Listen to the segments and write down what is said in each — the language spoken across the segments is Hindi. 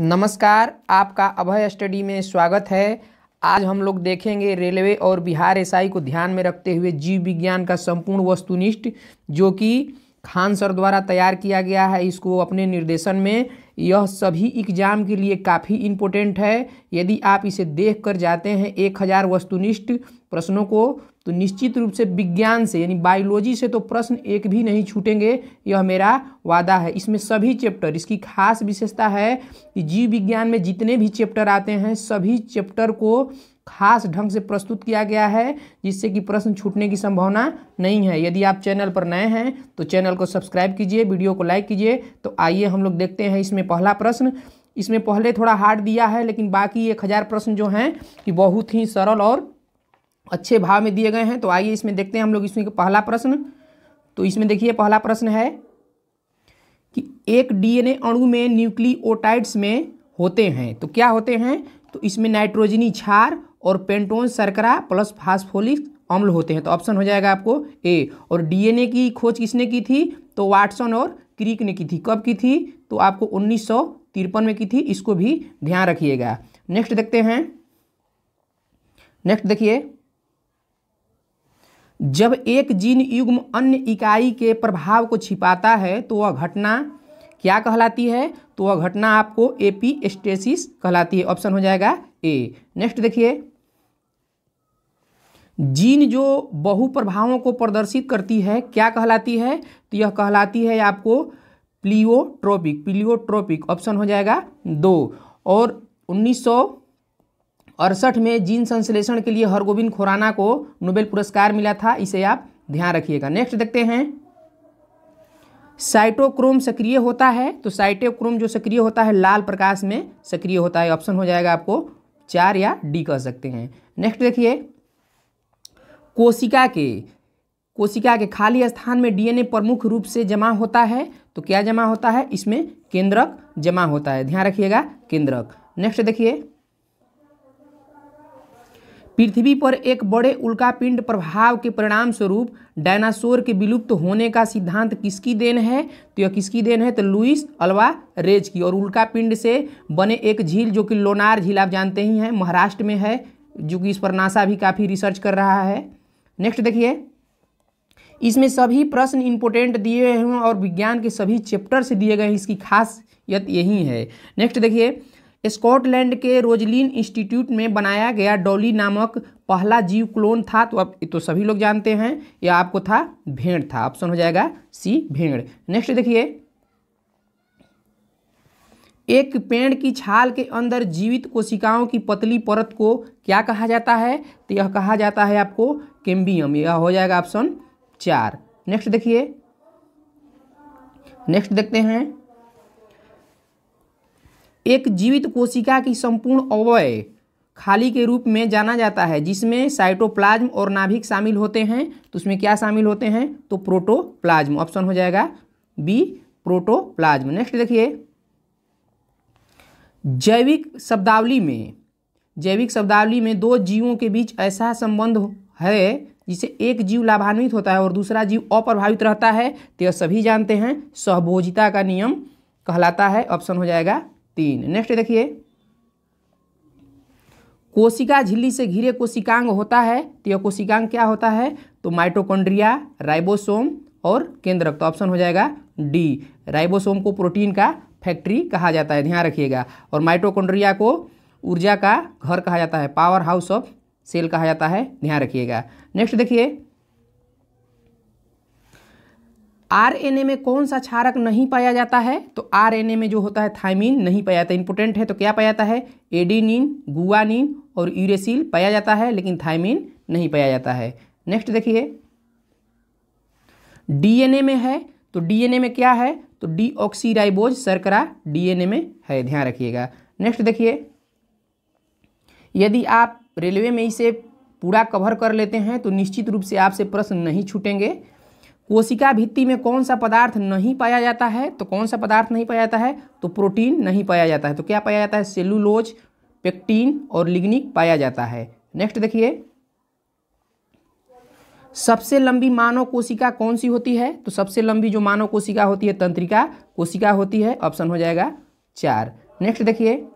नमस्कार आपका अभय स्टडी में स्वागत है आज हम लोग देखेंगे रेलवे और बिहार एसआई को ध्यान में रखते हुए जीव विज्ञान का संपूर्ण वस्तुनिष्ठ जो कि खान सर द्वारा तैयार किया गया है इसको अपने निर्देशन में यह सभी एग्जाम के लिए काफ़ी इम्पोर्टेंट है यदि आप इसे देख कर जाते हैं एक हज़ार वस्तुनिष्ठ प्रश्नों को तो निश्चित रूप से विज्ञान से यानी बायोलॉजी से तो प्रश्न एक भी नहीं छूटेंगे यह मेरा वादा है इसमें सभी चैप्टर इसकी खास विशेषता है कि जीव विज्ञान में जितने भी चैप्टर आते हैं सभी चैप्टर को खास ढंग से प्रस्तुत किया गया है जिससे कि प्रश्न छूटने की संभावना नहीं है यदि आप चैनल पर नए हैं तो चैनल को सब्सक्राइब कीजिए वीडियो को लाइक कीजिए तो आइए हम लोग देखते हैं इसमें पहला प्रश्न इसमें पहले थोड़ा हार्ड दिया है लेकिन बाकी एक हज़ार प्रश्न जो हैं कि बहुत ही सरल और अच्छे भाव में दिए गए हैं तो आइए इसमें देखते हैं हम लोग इसमें पहला प्रश्न तो इसमें देखिए पहला प्रश्न है कि एक डीएनए अणु में न्यूक्लियोटाइड्स में होते हैं तो क्या होते हैं तो इसमें नाइट्रोजनी छार और पेंटोन सरकरा प्लस फास्फोलिक अम्ल होते हैं तो ऑप्शन हो जाएगा आपको ए और डीएनए की खोज किसने की थी तो वाटसन और क्रिक ने की थी कब की थी तो आपको उन्नीस में की थी इसको भी ध्यान रखिएगा नेक्स्ट देखते हैं नेक्स्ट देखिए जब एक जीन युग्म अन्य इकाई के प्रभाव को छिपाता है तो वह घटना क्या कहलाती है तो वह घटना आपको एस्टेसिस कहलाती है ऑप्शन हो जाएगा ए नेक्स्ट देखिए जीन जो बहु प्रभावों को प्रदर्शित करती है क्या कहलाती है तो यह कहलाती है आपको प्लियोट्रोपिक प्लियोट्रोपिक ऑप्शन हो जाएगा दो और उन्नीस सौ अड़सठ में जीन संश्लेषण के लिए हरगोविंद खुराना को नोबेल पुरस्कार मिला था इसे आप ध्यान रखिएगा नेक्स्ट देखते हैं साइटोक्रोम सक्रिय होता है तो साइटोक्रोम जो सक्रिय होता है लाल प्रकाश में सक्रिय होता है ऑप्शन हो जाएगा आपको चार या डी कह सकते हैं नेक्स्ट देखिए कोशिका के कोशिका के खाली स्थान में डीएनए प्रमुख रूप से जमा होता है तो क्या जमा होता है इसमें केंद्रक जमा होता है ध्यान रखिएगा केंद्रक नेक्स्ट देखिए पृथ्वी पर एक बड़े उल्कापिंड प्रभाव के परिणाम स्वरूप डायनासोर के विलुप्त होने का सिद्धांत किसकी देन है तो यह किसकी देन है तो लुइस अलवा रेज की और उल्कापिंड से बने एक झील जो कि लोनार झील आप जानते ही हैं महाराष्ट्र में है जो कि इस पर नासा भी काफ़ी रिसर्च कर रहा है नेक्स्ट देखिए इसमें सभी प्रश्न इम्पोर्टेंट दिए हुए हैं और विज्ञान के सभी चैप्टर से दिए गए हैं इसकी खास यही है नेक्स्ट देखिए स्कॉटलैंड के रोजलिन इंस्टीट्यूट में बनाया गया डॉली नामक पहला जीव क्लोन था तो अब तो सभी लोग जानते हैं यह आपको था भेड़ था ऑप्शन हो जाएगा सी भेड़ नेक्स्ट देखिए एक पेड़ की छाल के अंदर जीवित कोशिकाओं की पतली परत को क्या कहा जाता है तो यह कहा जाता है आपको केम्बियम यह हो जाएगा ऑप्शन चार नेक्स्ट देखिए नेक्स्ट देखते हैं एक जीवित कोशिका की संपूर्ण अवय खाली के रूप में जाना जाता है जिसमें साइटोप्लाज्म और नाभिक शामिल होते हैं तो उसमें क्या शामिल होते हैं तो प्रोटोप्लाज्म ऑप्शन हो जाएगा बी प्रोटोप्लाज्म नेक्स्ट देखिए जैविक शब्दावली में जैविक शब्दावली में दो जीवों के बीच ऐसा संबंध है जिसे एक जीव लाभान्वित होता है और दूसरा जीव अप्रभावित रहता है तो यह सभी जानते हैं सहभोजिता का नियम कहलाता है ऑप्शन हो जाएगा तीन नेक्स्ट देखिए कोशिका झिल्ली से घिरे कोशिकांग होता है तो यह कोशिकांग क्या होता है तो माइटोकॉन्ड्रिया राइबोसोम और केंद्रक तो ऑप्शन हो जाएगा डी राइबोसोम को प्रोटीन का फैक्ट्री कहा जाता है ध्यान रखिएगा और माइटोकॉन्ड्रिया को ऊर्जा का घर कहा जाता है पावर हाउस ऑफ सेल कहा जाता है ध्यान रखिएगा नेक्स्ट देखिए आरएनए में कौन सा क्षारक नहीं पाया जाता है तो आरएनए में जो होता है थायमिन नहीं पाया जाता इंपोर्टेंट है तो क्या पाया जाता है एडीनिन गुआनिन और यूरेसिल पाया जाता है लेकिन थायमिन नहीं पाया जाता है नेक्स्ट देखिए डीएनए में है तो डीएनए में क्या है तो डीऑक्सीराइबोज सरकरा डीएनए में है ध्यान रखिएगा नेक्स्ट देखिए यदि आप रेलवे में इसे पूरा कवर कर लेते हैं तो निश्चित रूप से आपसे प्रश्न नहीं छूटेंगे कोशिका भित्ति में कौन सा पदार्थ नहीं पाया जाता है तो कौन सा पदार्थ नहीं पाया जाता है तो प्रोटीन नहीं पाया जाता है तो क्या पाया जाता है सेलुलोज पेक्टीन और लिग्निक पाया जाता है नेक्स्ट देखिए सबसे लंबी मानव कोशिका कौन सी होती है तो सबसे लंबी जो मानव कोशिका होती है तंत्रिका कोशिका होती है ऑप्शन हो जाएगा चार नेक्स्ट देखिए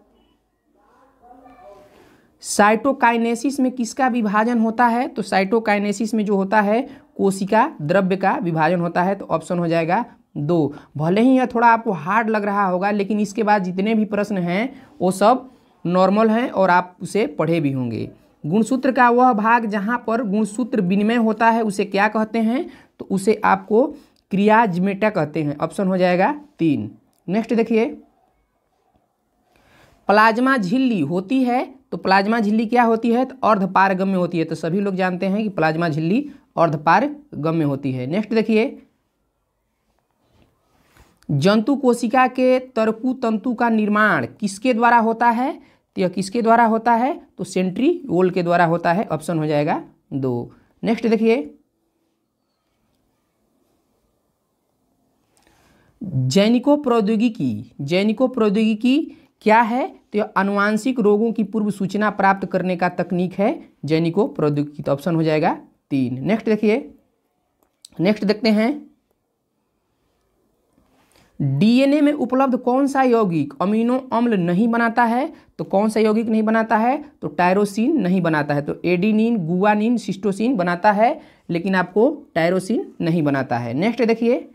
साइटोकाइनेसिस में किसका विभाजन होता है तो साइटोकाइनेसिस में जो होता है कोशिका द्रव्य का विभाजन होता है तो ऑप्शन हो जाएगा दो भले ही यह थोड़ा आपको हार्ड लग रहा होगा लेकिन इसके बाद जितने भी प्रश्न हैं वो सब नॉर्मल हैं और आप उसे पढ़े भी होंगे गुणसूत्र का वह भाग जहाँ पर गुणसूत्र विनिमय होता है उसे क्या कहते हैं तो उसे आपको क्रियाजमेटा कहते हैं ऑप्शन हो जाएगा तीन नेक्स्ट देखिए प्लाज्मा झिल्ली होती है तो प्लाज्मा झिल्ली क्या होती है तो अर्धपारगम्य होती है तो सभी लोग जानते हैं कि प्लाज्मा झिल्ली अर्धपार गम्य होती है नेक्स्ट देखिए जंतु कोशिका के तरकु तंतु का निर्माण किसके द्वारा होता है तो यह किसके द्वारा होता है तो सेंट्री वोल के द्वारा होता है ऑप्शन हो जाएगा दो नेक्स्ट देखिए जैनिको प्रौद्योगिकी जैनिको प्रौद्योगिकी क्या है तो यह अनुवांशिक रोगों की पूर्व सूचना प्राप्त करने का तकनीक है जैनिको प्रौद्योगिकी तो ऑप्शन हो जाएगा तीन नेक्स्ट देखिए नेक्स्ट देखते हैं डीएनए में उपलब्ध कौन सा यौगिक अमीनो अम्ल नहीं बनाता है तो कौन सा यौगिक नहीं बनाता है तो टायरोसिन नहीं बनाता है तो एडीनिन गुआनिन सिस्टोसिन बनाता है लेकिन आपको टायरोसिन नहीं बनाता है नेक्स्ट देखिए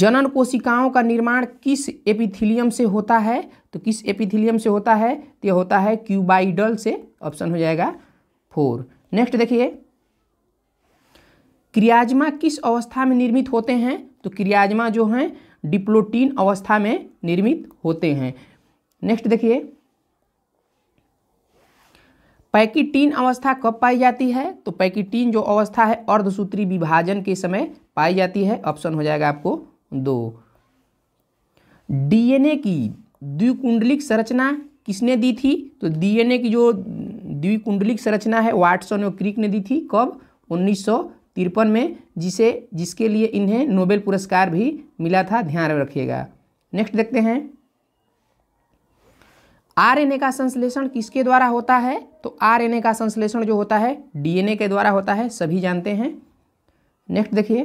जनन कोशिकाओं का निर्माण किस एपिथिलियम से होता है तो किस एपिथिलियम से होता है तो यह होता है क्यूबाइडल से ऑप्शन हो जाएगा फोर नेक्स्ट देखिए क्रियाजमा किस अवस्था में निर्मित होते हैं तो क्रियाजमा जो हैं डिप्लोटीन अवस्था में निर्मित होते हैं नेक्स्ट देखिए पैकिटीन अवस्था कब पाई जाती है तो पैकिटीन जो अवस्था है अर्धसूत्री विभाजन के समय पाई जाती है ऑप्शन हो जाएगा आपको दो डीएनए की द्विकुंडलिक संरचना किसने दी थी तो डीएनए की जो द्विकुंडलिक संरचना है वाटसन और क्रिक ने दी थी कब उन्नीस तिरपन में जिसे जिसके लिए इन्हें नोबेल पुरस्कार भी मिला था ध्यान रखिएगा नेक्स्ट देखते हैं आरएनए का संश्लेषण किसके द्वारा होता है तो आरएनए का संश्लेषण जो होता है डीएनए के द्वारा होता है सभी जानते हैं नेक्स्ट देखिए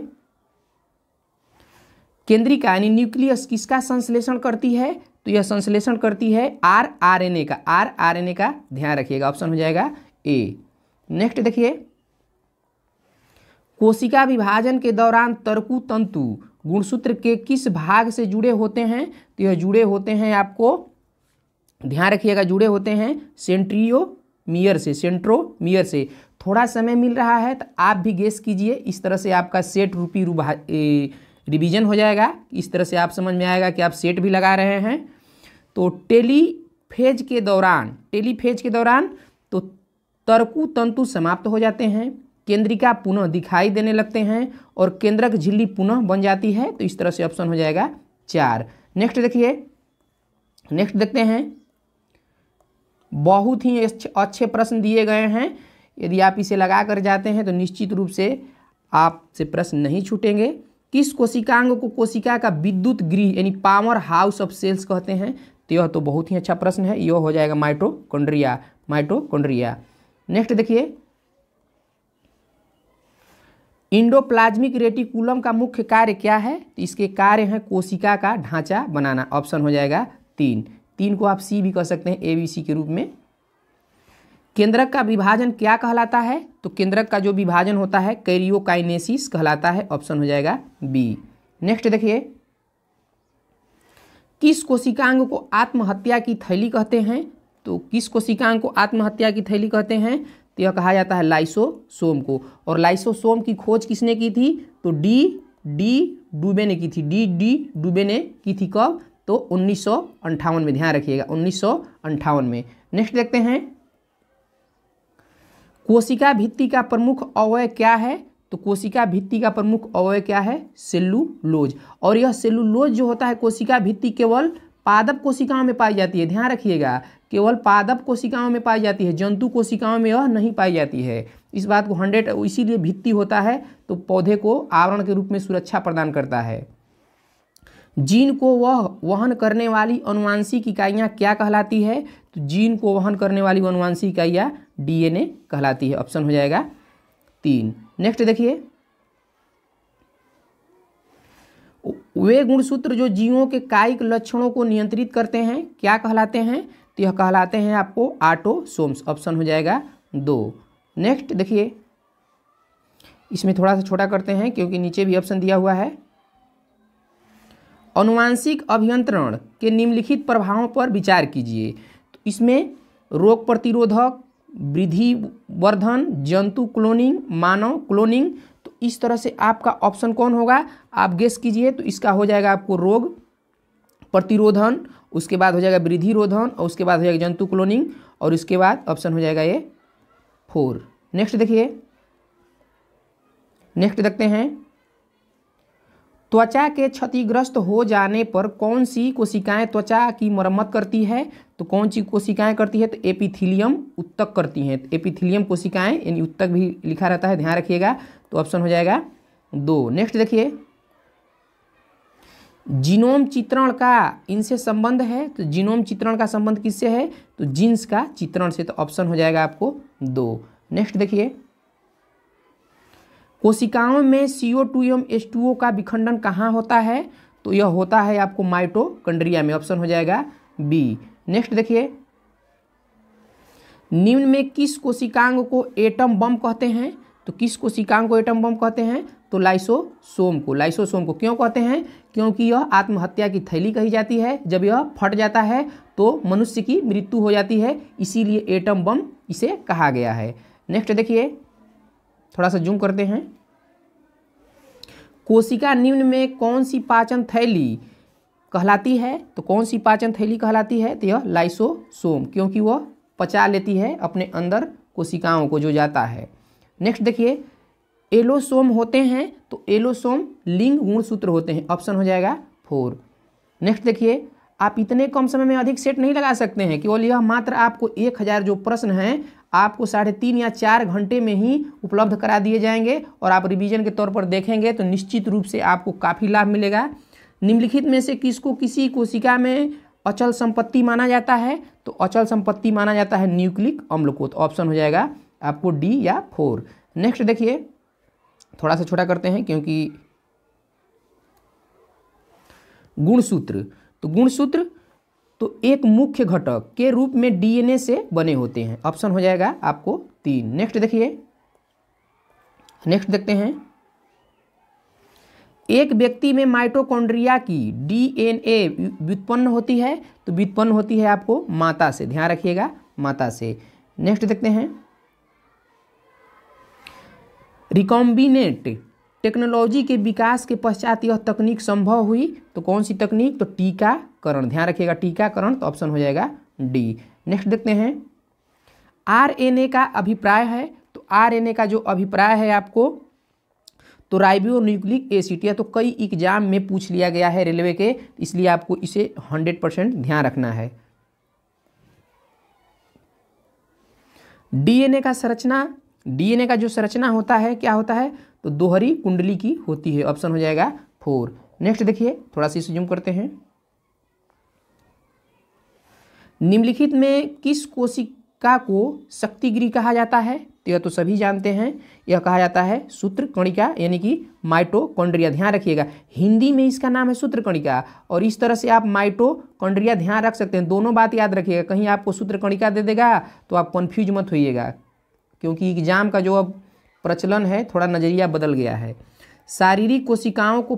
केंद्रिका यानी न्यूक्लियस किसका संश्लेषण करती है तो यह संश्लेषण करती है आर आर एन ए का आर आर एन ए का ध्यान रखिएगा ऑप्शन हो जाएगा ए नेक्स्ट देखिए कोशिका विभाजन के दौरान तर्कु तंतु गुणसूत्र के किस भाग से जुड़े होते हैं तो यह जुड़े होते हैं आपको ध्यान रखिएगा जुड़े होते हैं सेंट्रियो मियर से सेंट्रो मियर से थोड़ा समय मिल रहा है तो आप भी गेस कीजिए इस तरह से आपका सेट रूपी रिविजन हो जाएगा इस तरह से आप समझ में आएगा कि आप सेट भी लगा रहे हैं तो टेलीफेज के दौरान टेलीफेज के दौरान तो तर्कु तंतु समाप्त हो जाते हैं केंद्रिका पुनः दिखाई देने लगते हैं और केंद्रक झिल्ली पुनः बन जाती है तो इस तरह से ऑप्शन हो जाएगा चार नेक्स्ट देखिए नेक्स्ट देखते हैं बहुत ही अच्छे प्रश्न दिए गए हैं यदि आप इसे लगा कर जाते हैं तो निश्चित रूप से आपसे प्रश्न नहीं छूटेंगे किस कोशिकांग को कोशिका का विद्युत गृह यानी पावर हाउस ऑफ सेल्स कहते हैं तो यह तो बहुत ही अच्छा प्रश्न है यह हो जाएगा माइटोकॉन्ड्रिया माइटोकॉन्ड्रिया नेक्स्ट देखिए इंडोप्लाज्मिक रेटिकुलम का मुख्य कार्य क्या है तो इसके कार्य हैं कोशिका का ढांचा बनाना ऑप्शन हो जाएगा तीन तीन को आप सी भी कह सकते हैं ए बी सी के रूप में केंद्रक का विभाजन क्या कहलाता है तो केंद्रक का जो विभाजन होता है कैरियोकाइनेसिस कहलाता है ऑप्शन हो जाएगा बी नेक्स्ट देखिए किस कोशिकांग को आत्महत्या की थैली कहते हैं तो किस कोशिकांग को आत्महत्या की थैली कहते हैं तो यह कहा जाता है लाइसोसोम को और लाइसोसोम की खोज किसने की थी तो डी डी डूबे ने की थी डी डी डूबे ने की थी कब तो उन्नीस में ध्यान रखिएगा उन्नीस में नेक्स्ट देखते हैं कोशिका भित्ति का प्रमुख अवय क्या है तो कोशिका भित्ति का प्रमुख अवयव क्या है सेलुलोज और यह सेलुलोज जो होता है कोशिका भित्ति केवल पादप कोशिकाओं में पाई जाती है ध्यान रखिएगा केवल पादप कोशिकाओं में पाई जाती है जंतु कोशिकाओं में यह नहीं पाई जाती है इस बात को हंड्रेड इसीलिए भित्ति होता है तो पौधे को आवरण के रूप में सुरक्षा प्रदान करता है जीन को वह वहन करने वाली अनुवांशिक इकाइयाँ क्या कहलाती है तो जीन को वहन करने वाली अनुवांशिक इकाइयाँ ए कहलाती है ऑप्शन हो जाएगा तीन नेक्स्ट देखिए वे गुणसूत्र जो जीवों के कायिक लक्षणों को नियंत्रित करते हैं क्या कहलाते हैं तो यह कहलाते हैं आपको आटो सोम्स ऑप्शन हो जाएगा दो नेक्स्ट देखिए इसमें थोड़ा सा छोटा करते हैं क्योंकि नीचे भी ऑप्शन दिया हुआ है अनुवांशिक अभियंत्रण के निम्नलिखित प्रभावों पर विचार कीजिए तो इसमें रोग प्रतिरोधक वृद्धि वर्धन जंतु क्लोनिंग मानव क्लोनिंग तो इस तरह से आपका ऑप्शन कौन होगा आप गेस कीजिए तो इसका हो जाएगा आपको रोग प्रतिरोधन उसके बाद हो जाएगा वृद्धि रोधन और उसके बाद हो जाएगा जंतु क्लोनिंग और इसके बाद ऑप्शन हो जाएगा ये फोर नेक्स्ट देखिए नेक्स्ट देखते हैं त्वचा के क्षतिग्रस्त हो जाने पर कौन सी कोशिकाएं त्वचा की मरम्मत करती है तो कौन सी कोशिकाएं करती है तो एपिथिलियम उत्तक करती हैं तो एपिथिलियम कोशिकाएं यानी उत्तक भी लिखा रहता है ध्यान रखिएगा तो ऑप्शन हो जाएगा दो नेक्स्ट देखिए जीनोम चित्रण का इनसे संबंध है तो जीनोम चित्रण का संबंध किससे है तो जीन्स का चित्रण से तो ऑप्शन हो जाएगा आपको दो नेक्स्ट देखिए कोशिकाओं में सी ओ टू एवं एस टू ओ का विखंडन कहाँ होता है तो यह होता है आपको माइटोकंड्रिया में ऑप्शन हो जाएगा बी नेक्स्ट देखिए निम्न में किस कोशिकांग को एटम बम कहते हैं तो किस कोशिकांग को एटम बम कहते हैं तो लाइसोसोम को लाइसोसोम को क्यों कहते हैं क्योंकि यह आत्महत्या की थैली कही जाती है जब यह फट जाता है तो मनुष्य की मृत्यु हो जाती है इसीलिए एटम बम इसे कहा गया है नेक्स्ट देखिए थोड़ा सा जूम करते हैं कोशिका निम्न में कौन सी पाचन थैली कहलाती है तो कौन सी पाचन थैली कहलाती है तो यह लाइसोसोम क्योंकि वह पचा लेती है अपने अंदर कोशिकाओं को जो जाता है नेक्स्ट देखिए एलोसोम होते हैं तो एलोसोम लिंग गुण सूत्र होते हैं ऑप्शन हो जाएगा फोर नेक्स्ट देखिए आप इतने कम समय में अधिक सेट नहीं लगा सकते हैं केवल यह मात्र आपको एक हज़ार जो प्रश्न हैं आपको साढ़े तीन या चार घंटे में ही उपलब्ध करा दिए जाएंगे और आप रिवीजन के तौर पर देखेंगे तो निश्चित रूप से आपको काफ़ी लाभ मिलेगा निम्नलिखित में से किसको किसी कोशिका में अचल संपत्ति माना जाता है तो अचल संपत्ति माना जाता है न्यूक्लिक अम्ल को तो ऑप्शन हो जाएगा आपको डी या फोर नेक्स्ट देखिए थोड़ा सा छोटा करते हैं क्योंकि गुणसूत्र तो गुणसूत्र तो एक मुख्य घटक के रूप में डीएनए से बने होते हैं ऑप्शन हो जाएगा आपको तीन नेक्स्ट देखिए नेक्स्ट देखते हैं एक व्यक्ति में माइटोकॉन्ड्रिया की डीएनए व्युत्पन्न होती है तो व्युत्पन्न होती है आपको माता से ध्यान रखिएगा माता से नेक्स्ट देखते हैं रिकॉम्बिनेट टेक्नोलॉजी के विकास के पश्चात यह तकनीक संभव हुई तो कौन सी तकनीक तो टीका टीकाकरण ध्यान रखिएगा टीकाकरण तो ऑप्शन हो जाएगा डी नेक्स्ट देखते हैं आरएनए का अभिप्राय है तो आरएनए का जो अभिप्राय है आपको तो राइबियो न्यूक्लिक एसिड या तो कई एग्जाम में पूछ लिया गया है रेलवे के इसलिए आपको इसे हंड्रेड परसेंट ध्यान रखना है डीएनए का संरचना डीएनए का जो संरचना होता है क्या होता है तो दोहरी कुंडली की होती है ऑप्शन हो जाएगा फोर नेक्स्ट देखिए थोड़ा सा इसे जूम करते हैं निम्नलिखित में किस कोशिका को शक्तिगिरी कहा जाता है तो यह तो सभी जानते हैं यह कहा जाता है सूत्र कणिका यानी कि माइटोकॉन्ड्रिया ध्यान रखिएगा हिंदी में इसका नाम है सूत्र कणिका और इस तरह से आप माइटोकॉन्ड्रिया ध्यान रख सकते हैं दोनों बात याद रखिएगा कहीं आपको सूत्र कणिका दे देगा तो आप कन्फ्यूज मत होइएगा क्योंकि एग्जाम का जो अब प्रचलन है थोड़ा नज़रिया बदल गया है शारीरिक कोशिकाओं को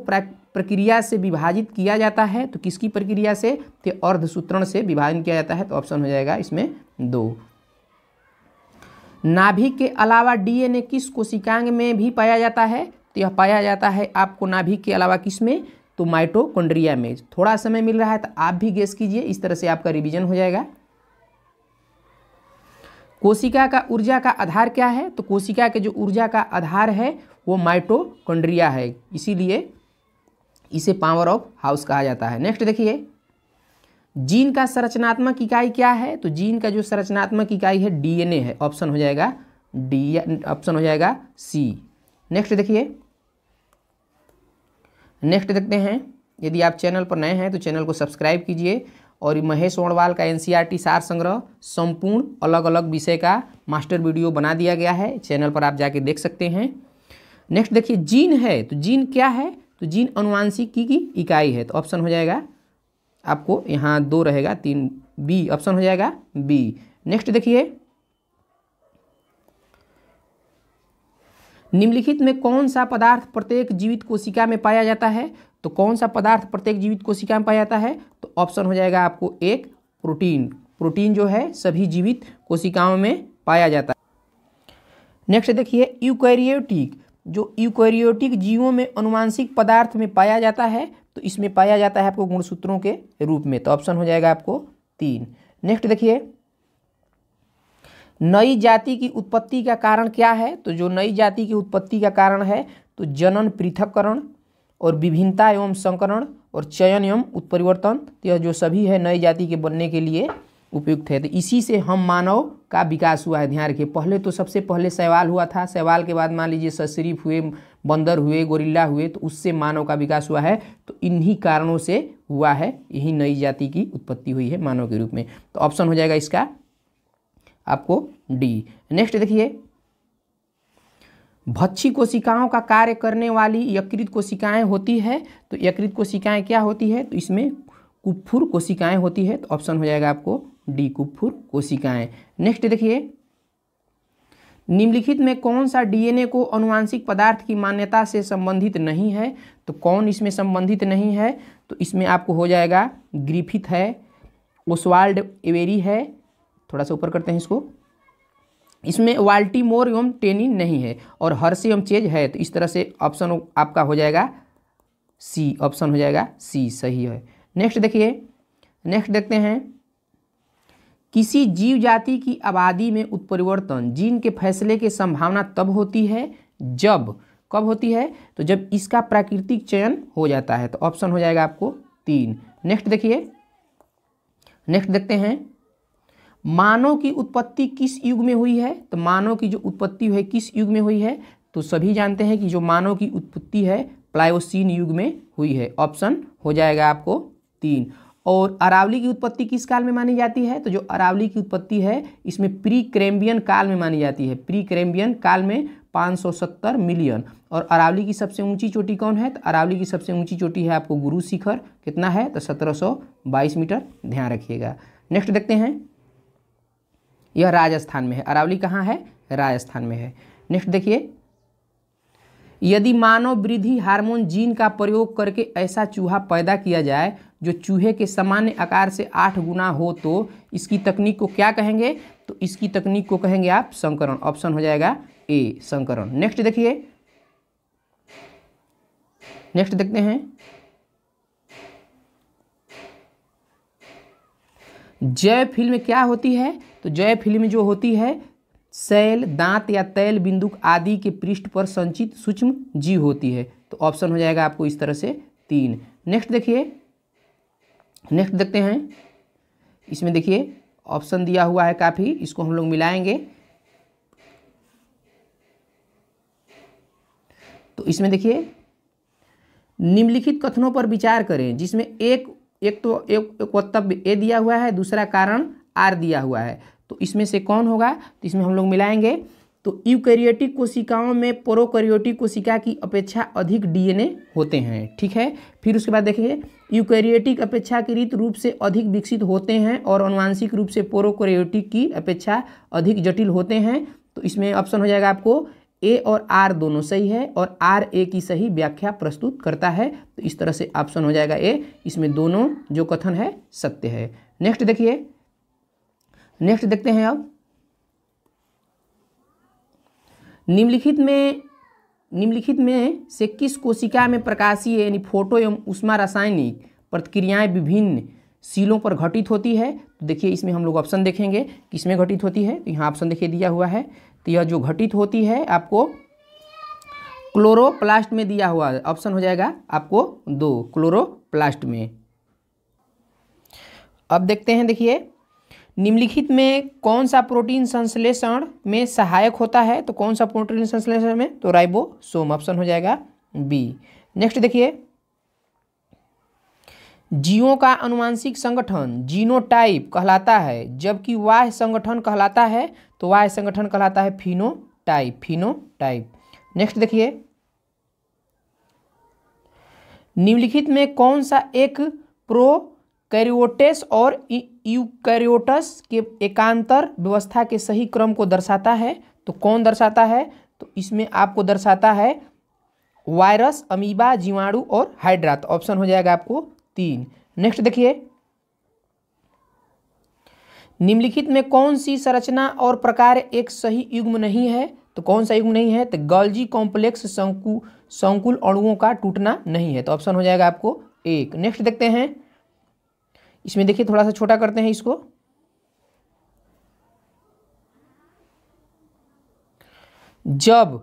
प्रक्रिया से विभाजित किया जाता है तो किसकी प्रक्रिया से तो अर्धसूत्रण से विभाजन किया जाता है तो ऑप्शन हो जाएगा इसमें दो नाभिक के अलावा डीएनए किस कोशिकांग में भी पाया जाता है तो यह पाया जाता है आपको नाभिक के अलावा किस में तो माइटोकोंड्रिया में थोड़ा समय मिल रहा है तो आप भी गेस कीजिए इस तरह से आपका रिविजन हो जाएगा कोशिका का ऊर्जा का आधार क्या है तो कोशिका के जो ऊर्जा का आधार है वो माइटोकोंड्रिया है इसीलिए इसे पावर ऑफ हाउस कहा जाता है नेक्स्ट देखिए जीन का संरचनात्मक इकाई क्या है तो जीन का जो संरचनात्मक इकाई है डीएनए है ऑप्शन हो जाएगा डी ऑप्शन हो जाएगा सी नेक्स्ट देखिए नेक्स्ट देखते हैं यदि आप चैनल पर नए हैं तो चैनल को सब्सक्राइब कीजिए और महेश ओणवाल का एनसीईआरटी e सार संग्रह संपूर्ण अलग अलग विषय का मास्टर वीडियो बना दिया गया है चैनल पर आप जाके देख सकते हैं नेक्स्ट देखिए जीन है तो जीन क्या है तो जीन अनुवांशिकी की इकाई है तो ऑप्शन हो जाएगा आपको यहाँ दो रहेगा तीन बी ऑप्शन हो जाएगा बी नेक्स्ट देखिए निम्नलिखित में कौन सा पदार्थ प्रत्येक जीवित कोशिका में पाया जाता है तो कौन सा पदार्थ प्रत्येक जीवित कोशिका में पाया जाता है तो ऑप्शन हो जाएगा आपको एक प्रोटीन प्रोटीन जो है सभी जीवित कोशिकाओं में पाया जाता है नेक्स्ट देखिए यूकैरियोटिक जो यूकोरियोटिक जीवों में अनुवांशिक पदार्थ में पाया जाता है तो इसमें पाया जाता है आपको गुणसूत्रों के रूप में तो ऑप्शन हो जाएगा आपको तीन नेक्स्ट देखिए नई जाति की उत्पत्ति का कारण क्या है तो जो नई जाति की उत्पत्ति का कारण है तो जनन पृथककरण और विभिन्नता एवं संकरण और चयन एवं उत्परिवर्तन तो यह जो सभी है नई जाति के बनने के लिए उपयुक्त है तो इसी से हम मानव का विकास हुआ है ध्यान रखिए पहले तो सबसे पहले सवाल हुआ था सवाल के बाद मान लीजिए सशरीफ हुए बंदर हुए गोरिल्ला हुए तो उससे मानव का विकास हुआ है तो इन्हीं कारणों से हुआ है यही नई जाति की उत्पत्ति हुई है मानव के रूप में तो ऑप्शन हो जाएगा इसका आपको डी नेक्स्ट देखिए भच्छी कोशिकाओं का कार्य करने वाली यकृत कोशिकाएं होती है तो यकृत कोशिकाएं क्या होती है तो इसमें कुफुर कोशिकाएं होती है तो ऑप्शन हो जाएगा आपको डी कुफुर कोशिकाएं नेक्स्ट देखिए निम्नलिखित में कौन सा डीएनए को अनुवांशिक पदार्थ की मान्यता से संबंधित नहीं है तो कौन इसमें संबंधित नहीं है तो इसमें आपको हो जाएगा ग्रीफित है ओसवाल्ड एवेरी है थोड़ा सा ऊपर करते हैं इसको इसमें वाल्टीमोर एवं टेनिन नहीं है और हर्षे एवं चेज है तो इस तरह से ऑप्शन आपका हो जाएगा सी ऑप्शन हो जाएगा सी सही है नेक्स्ट देखिए नेक्स्ट देखते हैं किसी जीव जाति की आबादी में उत्परिवर्तन जीन के फैसले की संभावना तब होती है जब कब होती है तो जब इसका प्राकृतिक चयन हो जाता है तो ऑप्शन हो जाएगा आपको तीन नेक्स्ट देखिए नेक्स्ट देखते हैं मानव की उत्पत्ति किस युग में हुई है तो मानव की जो उत्पत्ति हुई किस युग में हुई है तो सभी जानते हैं कि जो मानव की उत्पत्ति है प्लायोसीन युग में हुई है ऑप्शन हो जाएगा आपको तीन और अरावली की उत्पत्ति किस काल में मानी जाती है तो जो अरावली की उत्पत्ति है इसमें प्री क्रेम्बियन काल में मानी जाती है प्री क्रेम्बियन काल में 570 मिलियन और अरावली की सबसे ऊंची चोटी कौन है तो अरावली की सबसे ऊंची चोटी है आपको गुरु शिखर कितना है तो 1722 मीटर ध्यान रखिएगा नेक्स्ट देखते हैं यह राजस्थान में है अरावली कहाँ है राजस्थान में है नेक्स्ट देखिए यदि मानव वृद्धि हार्मोन जीन का प्रयोग करके ऐसा चूहा पैदा किया जाए जो चूहे के सामान्य आकार से आठ गुना हो तो इसकी तकनीक को क्या कहेंगे तो इसकी तकनीक को कहेंगे आप संकरण ऑप्शन हो जाएगा ए संकरण नेक्स्ट देखिए नेक्स्ट देखते हैं जय फिल्म क्या होती है तो जय फिल्म जो होती है शैल दांत या तैल बिंदुक आदि के पृष्ठ पर संचित सूक्ष्म जीव होती है तो ऑप्शन हो जाएगा आपको इस तरह से तीन नेक्स्ट देखिए नेक्स्ट देखते हैं इसमें देखिए ऑप्शन दिया हुआ है काफ़ी इसको हम लोग मिलाएंगे तो इसमें देखिए निम्नलिखित कथनों पर विचार करें जिसमें एक एक तो एक वक्तव्य ए दिया हुआ है दूसरा कारण आर दिया हुआ है तो इसमें से कौन होगा तो इसमें हम लोग मिलाएंगे तो यूकैरियोटिक कोशिकाओं में प्रोकैरियोटिक कोशिका की अपेक्षा अधिक डीएनए होते हैं ठीक है फिर उसके बाद देखेंगे यूकैरियोटिक अपेक्षाकृत रूप से अधिक विकसित होते हैं और अनुवांशिक रूप से प्रोकैरियोटिक की अपेक्षा अधिक जटिल होते हैं तो इसमें ऑप्शन हो जाएगा आपको ए और आर दोनों सही है और आर ए की सही व्याख्या प्रस्तुत करता है तो इस तरह से ऑप्शन हो जाएगा ए इसमें दोनों जो कथन है सत्य है नेक्स्ट देखिए नेक्स्ट देखते हैं आप निम्नलिखित में निम्नलिखित में से किस कोशिका में प्रकाशीय यानी फोटो एवं उष्मा रासायनिक प्रतिक्रियाएं विभिन्न सीलों पर घटित होती है तो देखिए इसमें हम लोग ऑप्शन देखेंगे किसमें घटित होती है तो यहाँ ऑप्शन देखिए दिया हुआ है तो यह जो घटित होती है आपको क्लोरोप्लास्ट में दिया हुआ ऑप्शन हो जाएगा आपको दो क्लोरोप्लास्ट में अब देखते हैं देखिए निम्नलिखित में कौन सा प्रोटीन संश्लेषण में सहायक होता है तो कौन सा प्रोटीन संश्लेषण में तो राइबोसोम ऑप्शन हो जाएगा बी नेक्स्ट देखिए जीवों का अनुवांशिक संगठन जीनोटाइप कहलाता है जबकि वाह संगठन कहलाता है तो वाह संगठन कहलाता है फिनोटाइप फिनोटाइप नेक्स्ट देखिए निम्नलिखित में कौन सा एक प्रो कैरियोटेस और यूकैरियोटस के एकांतर व्यवस्था के सही क्रम को दर्शाता है तो कौन दर्शाता है तो इसमें आपको दर्शाता है वायरस अमीबा जीवाणु और हाइड्रा तो ऑप्शन हो जाएगा आपको तीन नेक्स्ट देखिए निम्नलिखित में कौन सी संरचना और प्रकार एक सही युग्म नहीं है तो कौन सा युग्म नहीं है तो गॉल्जी कॉम्प्लेक्स संकु संकुल अणुओं का टूटना नहीं है तो ऑप्शन हो जाएगा आपको एक नेक्स्ट देखते हैं इसमें देखिए थोड़ा सा छोटा करते हैं इसको जब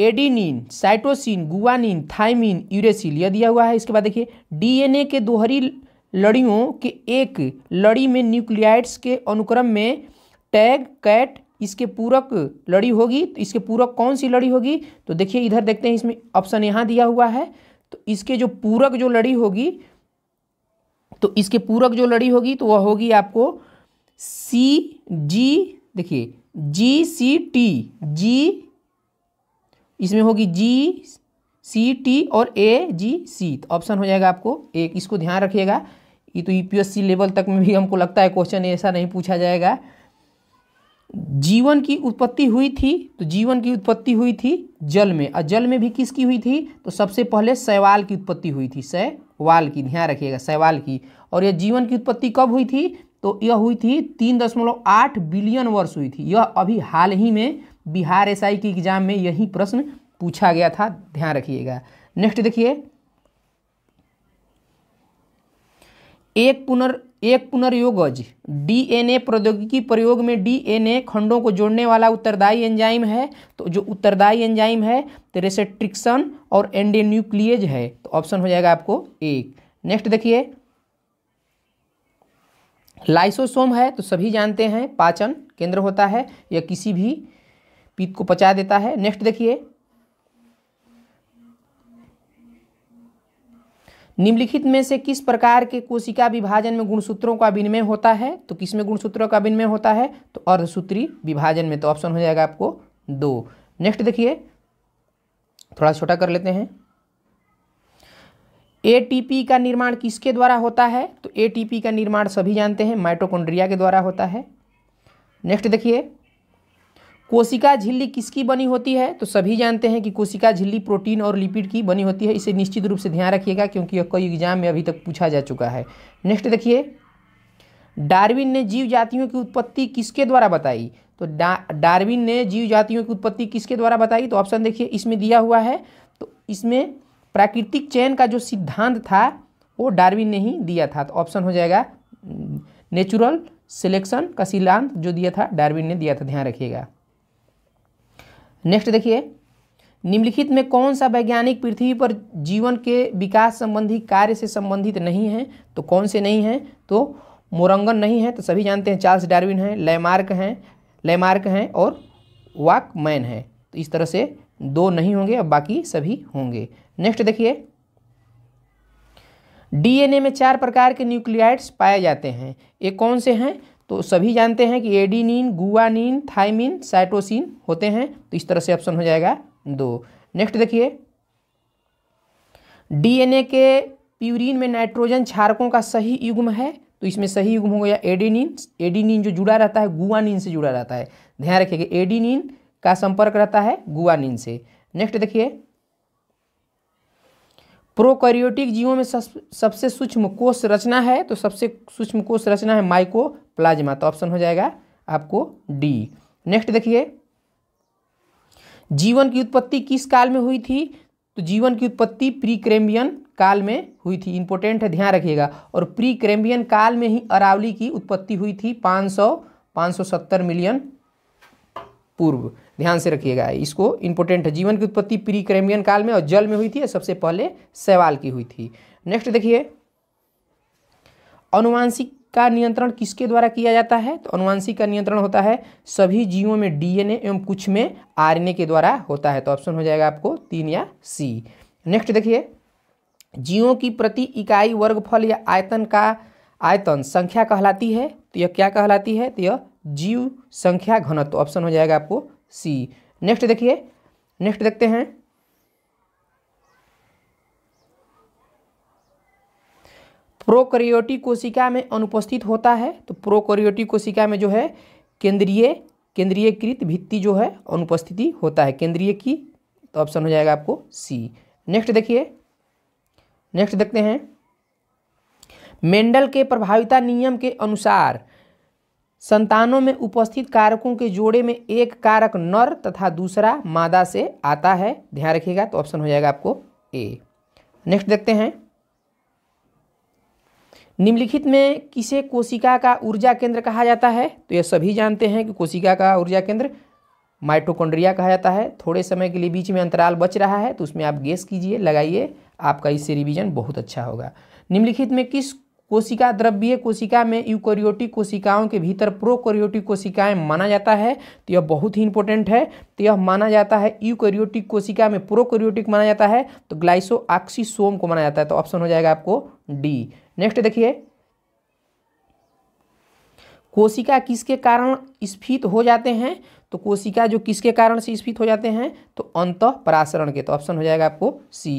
adenine cytosine guanine thymine uracil यह दिया हुआ है इसके बाद देखिए डीएनए के दोहरी लड़ियों के एक लड़ी में न्यूक्लियाइड्स के अनुक्रम में टैग कैट इसके पूरक लड़ी होगी तो इसके पूरक कौन सी लड़ी होगी तो देखिए इधर देखते हैं इसमें ऑप्शन यहाँ दिया हुआ है तो इसके जो पूरक जो लड़ी होगी तो इसके पूरक जो लड़ी होगी तो वह होगी आपको सी जी देखिए जी सी टी जी इसमें होगी जी सी टी और ए जी सी तो ऑप्शन हो जाएगा आपको एक इसको ध्यान रखिएगा ये तो यूपीएससी लेवल तक में भी हमको लगता है क्वेश्चन ऐसा नहीं पूछा जाएगा जीवन की उत्पत्ति हुई थी तो जीवन की उत्पत्ति हुई थी जल में और जल में भी किसकी हुई थी तो सबसे पहले शैवाल की उत्पत्ति हुई थी शै वाल की ध्यान रखिएगा सवाल की और यह जीवन की उत्पत्ति कब हुई थी तो यह हुई थी तीन दशमलव आठ बिलियन वर्ष हुई थी यह अभी हाल ही में बिहार एसआई की एग्जाम में यही प्रश्न पूछा गया था ध्यान रखिएगा नेक्स्ट देखिए एक पुनर् एक पुनर्योगज डीएनए प्रौद्योगिकी प्रयोग में डीएनए खंडों को जोड़ने वाला उत्तरदायी एंजाइम है तो जो उत्तरदायी एंजाइम है तो रेसेट्रिक्सन और एंडेन्यूक्लियज है तो ऑप्शन हो जाएगा आपको एक नेक्स्ट देखिए लाइसोसोम है तो सभी जानते हैं पाचन केंद्र होता है या किसी भी पीत को पचा देता है नेक्स्ट देखिए निम्नलिखित में से किस प्रकार के कोशिका विभाजन में गुणसूत्रों का विनिमय होता है तो किस में गुणसूत्रों का विनिमय होता है तो अर्धसूत्री विभाजन में तो ऑप्शन हो जाएगा आपको दो नेक्स्ट देखिए थोड़ा छोटा कर लेते हैं एटीपी का निर्माण किसके द्वारा होता है तो एटीपी का निर्माण सभी जानते हैं माइटोकॉन्ड्रिया के द्वारा होता है नेक्स्ट देखिए कोशिका झिल्ली किसकी बनी होती है तो सभी जानते हैं कि कोशिका झिल्ली प्रोटीन और लिपिड की बनी होती है इसे निश्चित रूप से ध्यान रखिएगा क्योंकि यह कई एग्जाम में अभी तक पूछा जा चुका है नेक्स्ट देखिए डार्विन ने जीव जातियों की उत्पत्ति किसके द्वारा बताई तो डा डार्विन ने जीव जातियों की उत्पत्ति किसके द्वारा बताई तो ऑप्शन देखिए इसमें दिया हुआ है तो इसमें प्राकृतिक चयन का जो सिद्धांत था वो डार्विन ने ही दिया था तो ऑप्शन हो जाएगा नेचुरल सिलेक्शन का सिद्धांत जो दिया था डार्विन ने दिया था ध्यान रखिएगा नेक्स्ट देखिए निम्नलिखित में कौन सा वैज्ञानिक पृथ्वी पर जीवन के विकास संबंधी कार्य से संबंधित नहीं है तो कौन से नहीं हैं तो मोरंगन नहीं है तो सभी जानते हैं चार्ल्स डार्विन हैं लैमार्क हैं लैमार्क हैं और वाकमैन है तो इस तरह से दो नहीं होंगे और बाकी सभी होंगे नेक्स्ट देखिए डीएनए में चार प्रकार के न्यूक्लियाइड्स पाए जाते हैं ये कौन से हैं तो सभी जानते हैं कि एडीनिन गुआनिन थाइमिन साइटोसिन होते हैं तो इस तरह से ऑप्शन हो जाएगा दो नेक्स्ट देखिए डीएनए के प्यूरिन में नाइट्रोजन क्षारकों का सही युग्म है तो इसमें सही युग्म हो गया एडीनिन एडीनिन जो जुड़ा रहता है गुआनिन से जुड़ा रहता है ध्यान रखिएगा एडीनिन का संपर्क रहता है गुआनिन से नेक्स्ट देखिए प्रोकैरियोटिक जीवों में सबसे सूक्ष्म कोष रचना है तो सबसे सूक्ष्म कोष रचना है माइको प्लाज्मा तो ऑप्शन हो जाएगा आपको डी नेक्स्ट देखिए जीवन की उत्पत्ति किस काल में हुई थी तो जीवन की उत्पत्ति प्रीक्रेम्बियन काल में हुई थी इंपॉर्टेंट है ध्यान रखिएगा और प्रीक्रेम्बियन काल में ही अरावली की उत्पत्ति हुई थी 500 570 मिलियन पूर्व ध्यान से रखिएगा इसको इंपोर्टेंट है जीवन की उत्पत्ति प्री क्रेमियन काल में और जल में हुई थी सबसे पहले सवाल की हुई थी नेक्स्ट देखिए अनुवांशिक का नियंत्रण किसके द्वारा किया जाता है तो अनुवांशिक का नियंत्रण होता है सभी जीवों में डीएनए एवं कुछ में आरएनए के द्वारा होता है तो ऑप्शन हो जाएगा आपको तीन या सी नेक्स्ट देखिए जीवों की प्रति इकाई वर्गफल या आयतन का आयतन संख्या कहलाती है तो यह क्या कहलाती है तो यह जीव संख्या घनत्व ऑप्शन हो जाएगा आपको सी नेक्स्ट देखिए नेक्स्ट देखते हैं प्रोकैरियोटिक कोशिका में अनुपस्थित होता है तो प्रोकैरियोटिक कोशिका में जो है केंद्रीय केंद्रीयकृत भित्ति जो है अनुपस्थिति होता है केंद्रीय की तो ऑप्शन हो जाएगा आपको सी नेक्स्ट देखिए नेक्स्ट देखते हैं मेंडल के प्रभाविता नियम के अनुसार संतानों में उपस्थित कारकों के जोड़े में एक कारक नर तथा दूसरा मादा से आता है ध्यान रखिएगा तो ऑप्शन हो जाएगा आपको ए नेक्स्ट देखते हैं निम्नलिखित में किसे कोशिका का ऊर्जा केंद्र कहा जाता है तो ये सभी जानते हैं कि कोशिका का ऊर्जा केंद्र माइटोकॉन्ड्रिया कहा जाता है थोड़े समय के लिए बीच में अंतराल बच रहा है तो उसमें आप गेस कीजिए लगाइए आपका इससे रिवीजन बहुत अच्छा होगा निम्नलिखित में किस कोशिका द्रव्य कोशिका में यूकोरियोटिक कोशिकाओं के भीतर प्रोकोरियोटिक कोशिकाएं माना जाता है तो यह बहुत ही इंपॉर्टेंट है तो यह माना जाता है यूकोरियोटिक कोशिका में प्रोकोरियोटिक माना जाता है तो ग्लाइसो आक्सीसोम को माना जाता है तो ऑप्शन हो जाएगा आपको डी नेक्स्ट देखिए कोशिका किसके कारण स्फीत हो जाते हैं तो कोशिका जो किसके कारण से स्फीत हो जाते हैं तो अंत पराशरण के तो ऑप्शन हो जाएगा आपको सी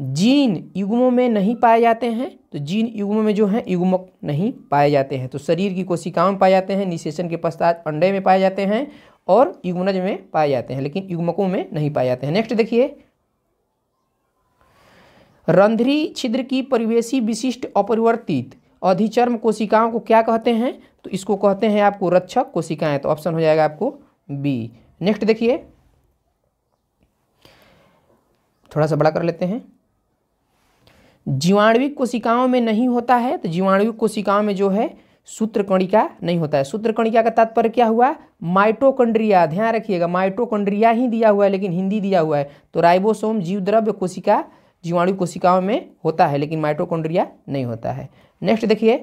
जीन युग्मों में नहीं पाए जाते हैं तो जीन युग्मों में जो है युग्मक नहीं पाए जाते हैं तो शरीर की कोशिकाओं में पाए जाते हैं निशेषण के पश्चात अंडे में पाए जाते हैं और युग्मनज में पाए जाते हैं लेकिन युग्मकों में नहीं पाए जाते हैं नेक्स्ट देखिए रंध्री छिद्र की परिवेशी विशिष्ट अपरिवर्तित अधिचर्म कोशिकाओं को क्या कहते हैं तो इसको कहते हैं आपको रक्षक कोशिकाएं तो ऑप्शन हो जाएगा आपको बी नेक्स्ट देखिए थोड़ा सा बड़ा कर लेते हैं जीवाणविक कोशिकाओं में नहीं होता है तो जीवाणविक कोशिकाओं में जो है सूत्र नहीं होता है सूत्र का तात्पर्य क्या हुआ माइटोकंड्रिया ध्यान रखिएगा माइटोकंड्रिया ही दिया हुआ है लेकिन हिंदी दिया हुआ है तो राइबोसोम जीवद्रव्य कोशिका जीवाणु कोशिकाओं में होता है लेकिन माइटोकंड्रिया नहीं होता है नेक्स्ट देखिए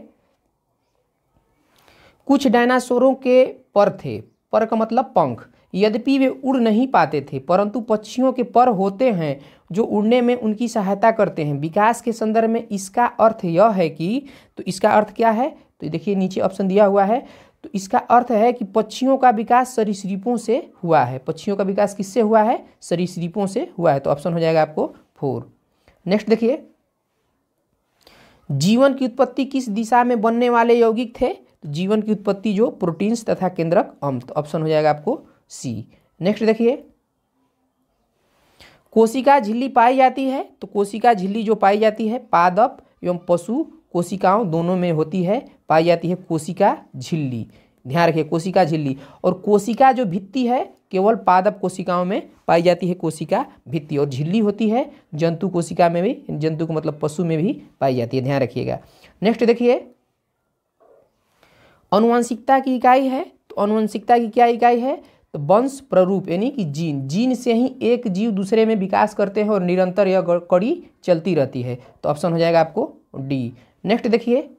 कुछ डायनासोरों के पर थे पर का मतलब पंख यद्यपि वे उड़ नहीं पाते थे परंतु पक्षियों के पर होते हैं जो उड़ने में उनकी सहायता करते हैं विकास के संदर्भ में इसका अर्थ यह है कि तो इसका अर्थ क्या है तो देखिए नीचे ऑप्शन दिया हुआ है तो इसका अर्थ है कि पक्षियों का विकास सरीसृपों से हुआ है पक्षियों का विकास किससे हुआ है सरीसृपों से हुआ है तो ऑप्शन हो जाएगा आपको फोर नेक्स्ट देखिए जीवन की उत्पत्ति किस दिशा में बनने वाले यौगिक थे तो जीवन की उत्पत्ति जो प्रोटीन्स तथा केंद्रक अम्ल ऑप्शन तो हो जाएगा आपको सी नेक्स्ट देखिए कोशिका झिल्ली पाई जाती है तो कोशिका झिल्ली जो पाई जाती है पादप एवं पशु कोशिकाओं दोनों में होती है पाई जाती है कोशिका झिल्ली ध्यान रखिए कोशिका झिल्ली और कोशिका जो भित्ती है केवल पादप कोशिकाओं में पाई जाती है कोशिका भित्ती और झिल्ली होती है जंतु कोशिका में भी जंतु को मतलब पशु में भी पाई जाती है ध्यान रखिएगा नेक्स्ट देखिए अनुवांशिकता की इकाई है तो अनुवंशिकता की क्या इकाई है तो वंश प्ररूप यानी कि जीन जीन से ही एक जीव दूसरे में विकास करते हैं और निरंतर यह कड़ी चलती रहती है तो ऑप्शन हो जाएगा आपको डी नेक्स्ट देखिए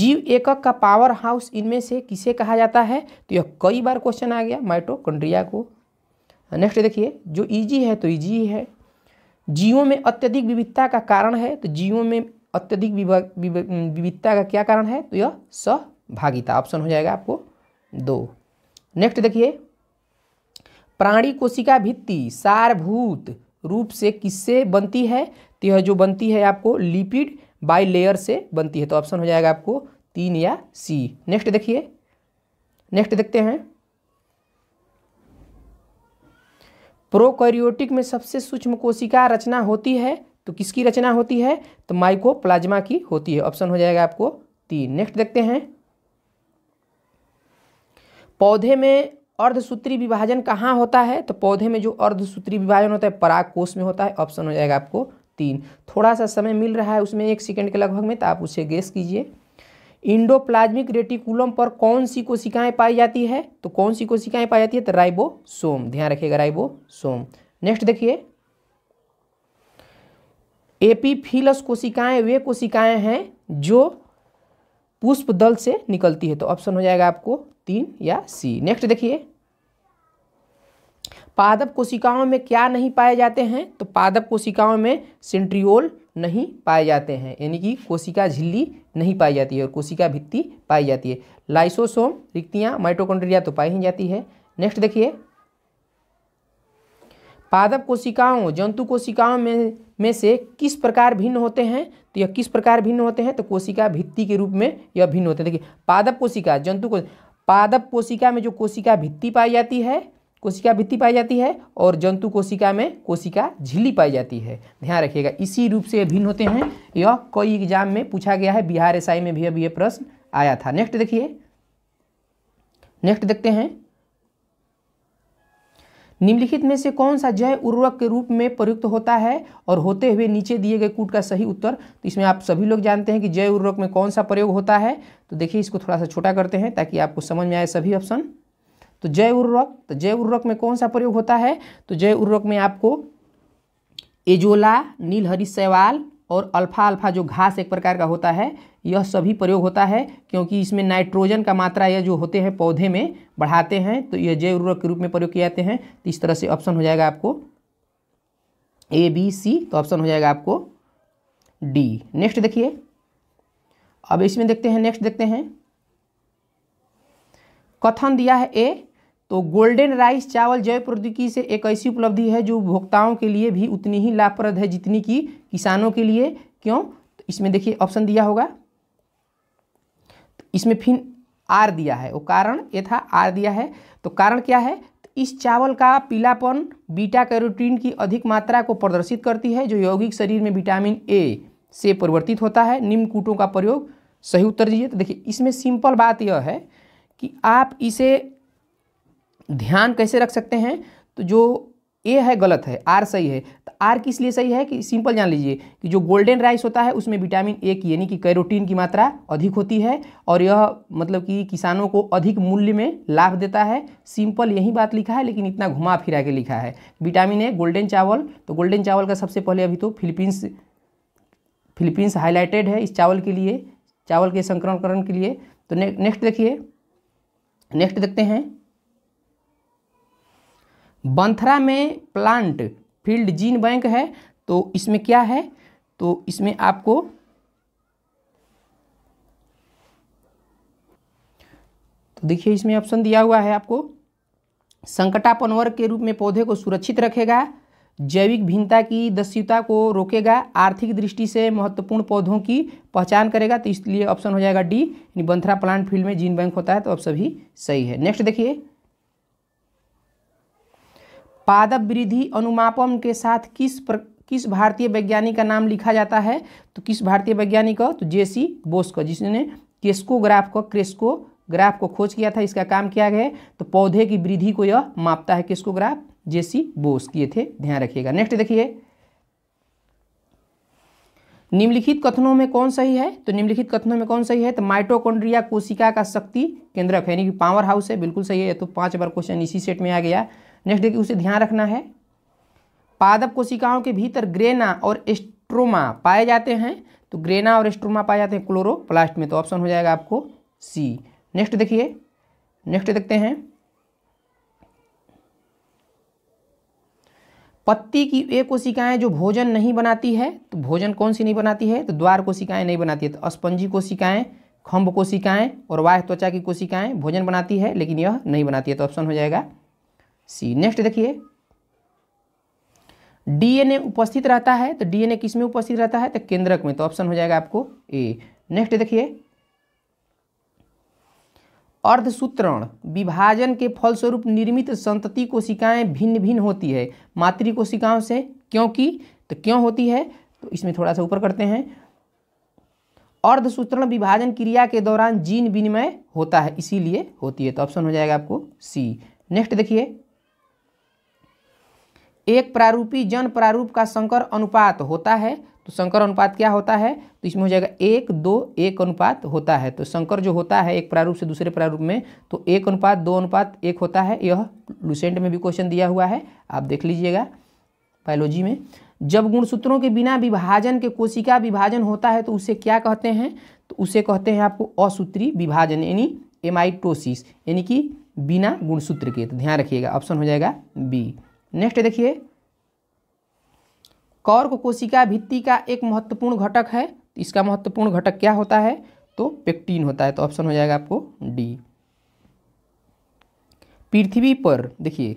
जीव एकक का पावर हाउस इनमें से किसे कहा जाता है तो यह कई बार क्वेश्चन आ गया माइटोकंड्रिया को नेक्स्ट देखिए जो इजी e है तो इजी e है जीवों में अत्यधिक विविधता का कारण है तो जीवों में अत्यधिक विविधता का क्या कारण है तो यह सहभागिता ऑप्शन हो जाएगा आपको दो नेक्स्ट देखिए प्राणी कोशिका भित्ति सारभूत रूप से किससे बनती है तो यह जो बनती है आपको लिपिड बाई लेयर से बनती है तो ऑप्शन हो जाएगा आपको तीन या सी नेक्स्ट देखिए नेक्स्ट देखते हैं प्रोकैरियोटिक में सबसे सूक्ष्म कोशिका रचना होती है तो किसकी रचना होती है तो माइकोप्लाज्मा की होती है ऑप्शन हो जाएगा आपको तीन नेक्स्ट देखते हैं पौधे में अर्धसूत्री विभाजन कहाँ होता है तो पौधे में जो अर्धसूत्री विभाजन होता है पराग कोष में होता है ऑप्शन हो जाएगा आपको तीन थोड़ा सा समय मिल रहा है उसमें एक सेकेंड के लगभग में तो आप उसे गेस कीजिए इंडोप्लाज्मिक रेटिकुलम पर कौन सी कोशिकाएं पाई जाती है तो कौन सी कोशिकाएं पाई जाती है तो राइबोसोम ध्यान रखिएगा राइबोसोम नेक्स्ट देखिए एपीफिलस कोशिकाएं वे कोशिकाएं हैं जो पुष्प दल से निकलती है तो ऑप्शन हो जाएगा आपको तीन या सी नेक्स्ट देखिए पादप कोशिकाओं में क्या नहीं पाए जाते हैं तो पादप कोशिकाओं में सेंट्रियोल नहीं पाए जाते हैं यानी कि कोशिका झिल्ली नहीं पाई जाती है और कोशिका भित्ति पाई जाती है लाइसोसोम रिक्तियां माइटोकॉन्ड्रिया तो पाई ही जाती है नेक्स्ट देखिए पादप कोशिकाओं जंतु कोशिकाओं में में से किस प्रकार भिन्न होते हैं तो यह किस प्रकार भिन्न होते हैं तो कोशिका भित्ति के रूप में यह भिन्न होते हैं देखिए पादप कोशिका जंतु को पादप कोशिका में जो कोशिका भित्ति पाई जाती है कोशिका भित्ति पाई जाती है और जंतु कोशिका में कोशिका झिल्ली पाई जाती है ध्यान रखिएगा इसी रूप से भिन्न होते हैं यह कई एग्जाम में पूछा गया है बिहार एसआई में भी अभी यह प्रश्न आया था नेक्स्ट देखिए नेक्स्ट देखते हैं निम्नलिखित में से कौन सा जय उर्वरक के रूप में प्रयुक्त होता है और होते हुए नीचे दिए गए कूट का सही उत्तर तो इसमें आप सभी लोग जानते हैं कि जय उर्वरक में कौन सा प्रयोग होता है तो देखिए इसको थोड़ा सा छोटा करते हैं ताकि आपको समझ में आए सभी ऑप्शन तो जय उर्वरक तो जय उर्वरक में कौन सा प्रयोग होता है तो जय उर्वरक में आपको एजोला नीलहरी सवाल और अल्फ़ा अल्फ़ा जो घास एक प्रकार का होता है यह सभी प्रयोग होता है क्योंकि इसमें नाइट्रोजन का मात्रा यह जो होते हैं पौधे में बढ़ाते हैं तो यह जैव उर्वरक के रूप में प्रयोग किए जाते हैं तो इस तरह से ऑप्शन हो जाएगा आपको ए बी सी तो ऑप्शन हो जाएगा आपको डी नेक्स्ट देखिए अब इसमें देखते हैं नेक्स्ट देखते हैं कथन दिया है ए तो गोल्डन राइस चावल जैव प्रौद्योगिकी से एक ऐसी उपलब्धि है जो उपभोक्ताओं के लिए भी उतनी ही लाभप्रद है जितनी कि किसानों के लिए क्यों तो इसमें देखिए ऑप्शन दिया होगा तो इसमें फिर आर दिया है वो कारण ये था आर दिया है तो कारण क्या है तो इस चावल का पीलापन बीटा कैरोटीन की अधिक मात्रा को प्रदर्शित करती है जो यौगिक शरीर में विटामिन ए से परिवर्तित होता है निम्न कूटों का प्रयोग सही उत्तर दीजिए तो देखिए इसमें सिंपल बात यह है कि आप इसे ध्यान कैसे रख सकते हैं तो जो ए है गलत है आर सही है तो आर किस लिए सही है कि सिंपल जान लीजिए कि जो गोल्डन राइस होता है उसमें विटामिन ए की यानी कि कैरोटीन की मात्रा अधिक होती है और यह मतलब कि किसानों को अधिक मूल्य में लाभ देता है सिंपल यही बात लिखा है लेकिन इतना घुमा फिरा के लिखा है विटामिन ए गोल्डन चावल तो गोल्डन चावल का सबसे पहले अभी तो फिलीपींस फिलीपींस हाईलाइटेड है इस चावल के लिए चावल के संक्रमणकरण के लिए तो ने, नेक्स्ट देखिए नेक्स्ट देखते हैं बंथरा में प्लांट फील्ड जीन बैंक है तो इसमें क्या है तो इसमें आपको तो देखिए इसमें ऑप्शन दिया हुआ है आपको संकटापन वर्ग के रूप में पौधे को सुरक्षित रखेगा जैविक भिन्नता की दस्युता को रोकेगा आर्थिक दृष्टि से महत्वपूर्ण पौधों की पहचान करेगा तो इसलिए ऑप्शन हो जाएगा डी बंथरा प्लांट फील्ड में जीन बैंक होता है तो आप सभी सही है नेक्स्ट देखिए पादप वृद्धि अनुमापन के साथ किस प्र, किस भारतीय वैज्ञानिक का नाम लिखा जाता है तो किस भारतीय वैज्ञानिक का तो जेसी बोस का जिसने केस्कोग्राफ का क्रेस्को ग्राफ को खोज किया था इसका काम किया गया तो पौधे की वृद्धि को यह मापता है किसको ग्राफ जेसी बोस किए थे ध्यान रखिएगा नेक्स्ट देखिए निम्नलिखित कथनों में कौन सही है तो निम्नलिखित कथनों में कौन सही है तो माइटोकोन्ड्रिया कोशिका का शक्ति केंद्रक है यानी कि पावर हाउस है बिल्कुल सही है तो पांच बार क्वेश्चन इसी सेट में आ गया नेक्स्ट देखिए उसे ध्यान रखना है पादप कोशिकाओं के भीतर ग्रेना और एस्ट्रोमा पाए जाते हैं तो ग्रेना और एस्ट्रोमा पाए जाते हैं क्लोरोप्लास्ट में तो ऑप्शन हो जाएगा आपको सी नेक्स्ट देखिए नेक्स्ट देखते हैं पत्ती की वे कोशिकाएं जो भोजन नहीं बनाती है तो भोजन कौन सी नहीं बनाती है तो द्वार कोशिकाएं नहीं बनाती है तो स्पंजी कोशिकाएं खम्भ कोशिकाएं और वाह त्वचा की कोशिकाएं भोजन बनाती है लेकिन यह नहीं बनाती है तो ऑप्शन हो जाएगा सी नेक्स्ट देखिए डीएनए उपस्थित रहता है तो डीएनए किस में उपस्थित रहता है तो केंद्रक में तो ऑप्शन हो जाएगा आपको ए नेक्स्ट देखिए अर्धसूत्रण विभाजन के फलस्वरूप निर्मित संतति कोशिकाएं भिन्न भिन्न होती है मातृ कोशिकाओं से क्योंकि तो क्यों होती है तो इसमें थोड़ा सा ऊपर करते हैं अर्धसूत्रण विभाजन क्रिया के दौरान जीन विनिमय होता है इसीलिए होती है तो ऑप्शन हो जाएगा आपको सी नेक्स्ट देखिए एक प्रारूपी जन प्रारूप का संकर अनुपात होता है तो संकर अनुपात क्या होता है तो इसमें हो जाएगा एक दो एक अनुपात होता है तो संकर जो होता है एक प्रारूप से दूसरे प्रारूप में तो एक अनुपात दो अनुपात एक होता है यह लुसेंट में भी क्वेश्चन दिया हुआ है आप देख लीजिएगा बायोलॉजी में जब गुणसूत्रों के बिना विभाजन के कोशिका विभाजन होता है तो उसे क्या कहते हैं तो उसे कहते हैं आपको असूत्री विभाजन यानी एमाइटोसिस यानी कि बिना गुणसूत्र के तो ध्यान रखिएगा ऑप्शन हो जाएगा बी नेक्स्ट देखिए को कोशिका भित्ति का एक महत्वपूर्ण घटक है तो इसका महत्वपूर्ण घटक क्या होता है तो पेक्टीन होता है तो ऑप्शन हो जाएगा आपको डी पृथ्वी पर देखिए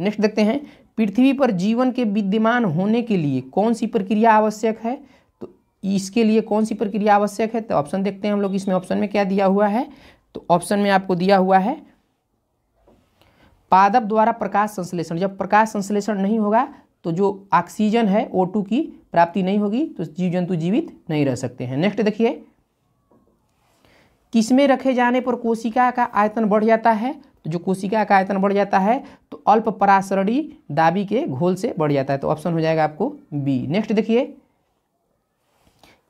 नेक्स्ट देखते हैं पृथ्वी पर जीवन के विद्यमान होने के लिए कौन सी प्रक्रिया आवश्यक है तो इसके लिए कौन सी प्रक्रिया आवश्यक है तो ऑप्शन देखते हैं हम लोग इसमें ऑप्शन में क्या दिया हुआ है तो ऑप्शन में आपको दिया हुआ है पादप द्वारा प्रकाश संश्लेषण जब प्रकाश संश्लेषण नहीं होगा तो जो ऑक्सीजन है ओ की प्राप्ति नहीं होगी तो जीव जंतु जीवित नहीं रह सकते हैं नेक्स्ट देखिए किसमें रखे जाने पर कोशिका का आयतन बढ़ जाता है तो जो कोशिका का आयतन बढ़ जाता है तो अल्प परासरणी दाबी के घोल से बढ़ जाता है तो ऑप्शन हो जाएगा आपको बी नेक्स्ट देखिए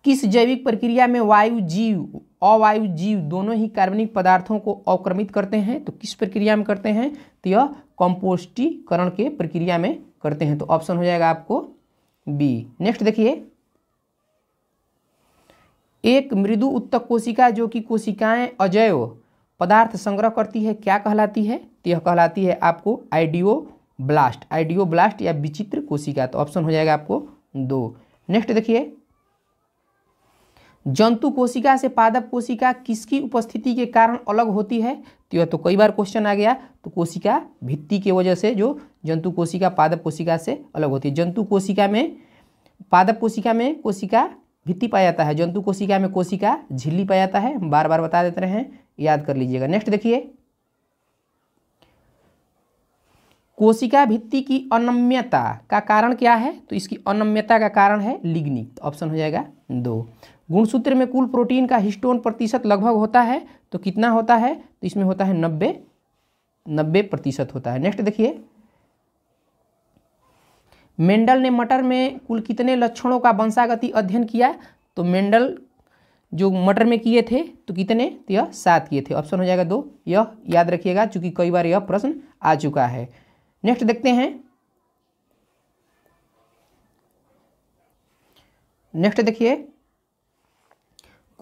किस जैविक प्रक्रिया में वायु जीव अवायु जीव दोनों ही कार्बनिक पदार्थों को अवक्रमित करते हैं तो किस प्रक्रिया में करते हैं तो यह कॉम्पोस्टीकरण के प्रक्रिया में करते हैं तो ऑप्शन हो जाएगा आपको बी नेक्स्ट देखिए एक मृदु उत्तक कोशिका जो कि कोशिकाएं अजैव पदार्थ संग्रह करती है क्या कहलाती है तो यह कहलाती है आपको आइडियो ब्लास्ट आइडियो ब्लास्ट या विचित्र कोशिका तो ऑप्शन हो जाएगा आपको दो नेक्स्ट देखिए जंतु कोशिका से पादप कोशिका किसकी उपस्थिति के कारण अलग होती है तो यह तो कई बार क्वेश्चन आ गया तो कोशिका भित्ति के वजह से जो जंतु कोशिका पादप कोशिका से अलग होती है जंतु कोशिका में पादप कोशिका में कोशिका भित्ति पाया जाता है जंतु कोशिका में कोशिका झिल्ली पाया जाता है बार बार बता देते रहे हैं याद कर लीजिएगा नेक्स्ट देखिए कोशिका भित्ति की अनम्यता का कारण क्या है तो इसकी अनम्यता का कारण है लिग्निक ऑप्शन तो हो जाएगा दो गुणसूत्र में कुल प्रोटीन का हिस्टोन प्रतिशत लगभग होता है तो कितना होता है तो इसमें होता है नब्बे नब्बे प्रतिशत होता है नेक्स्ट देखिए मेंडल ने मटर में कुल कितने लक्षणों का वंशागति अध्ययन किया तो मेंडल जो मटर में किए थे तो कितने तो यह सात किए थे ऑप्शन हो जाएगा दो यह याद रखिएगा चूंकि कई बार यह प्रश्न आ चुका है नेक्स्ट देखते हैं नेक्स्ट देखिए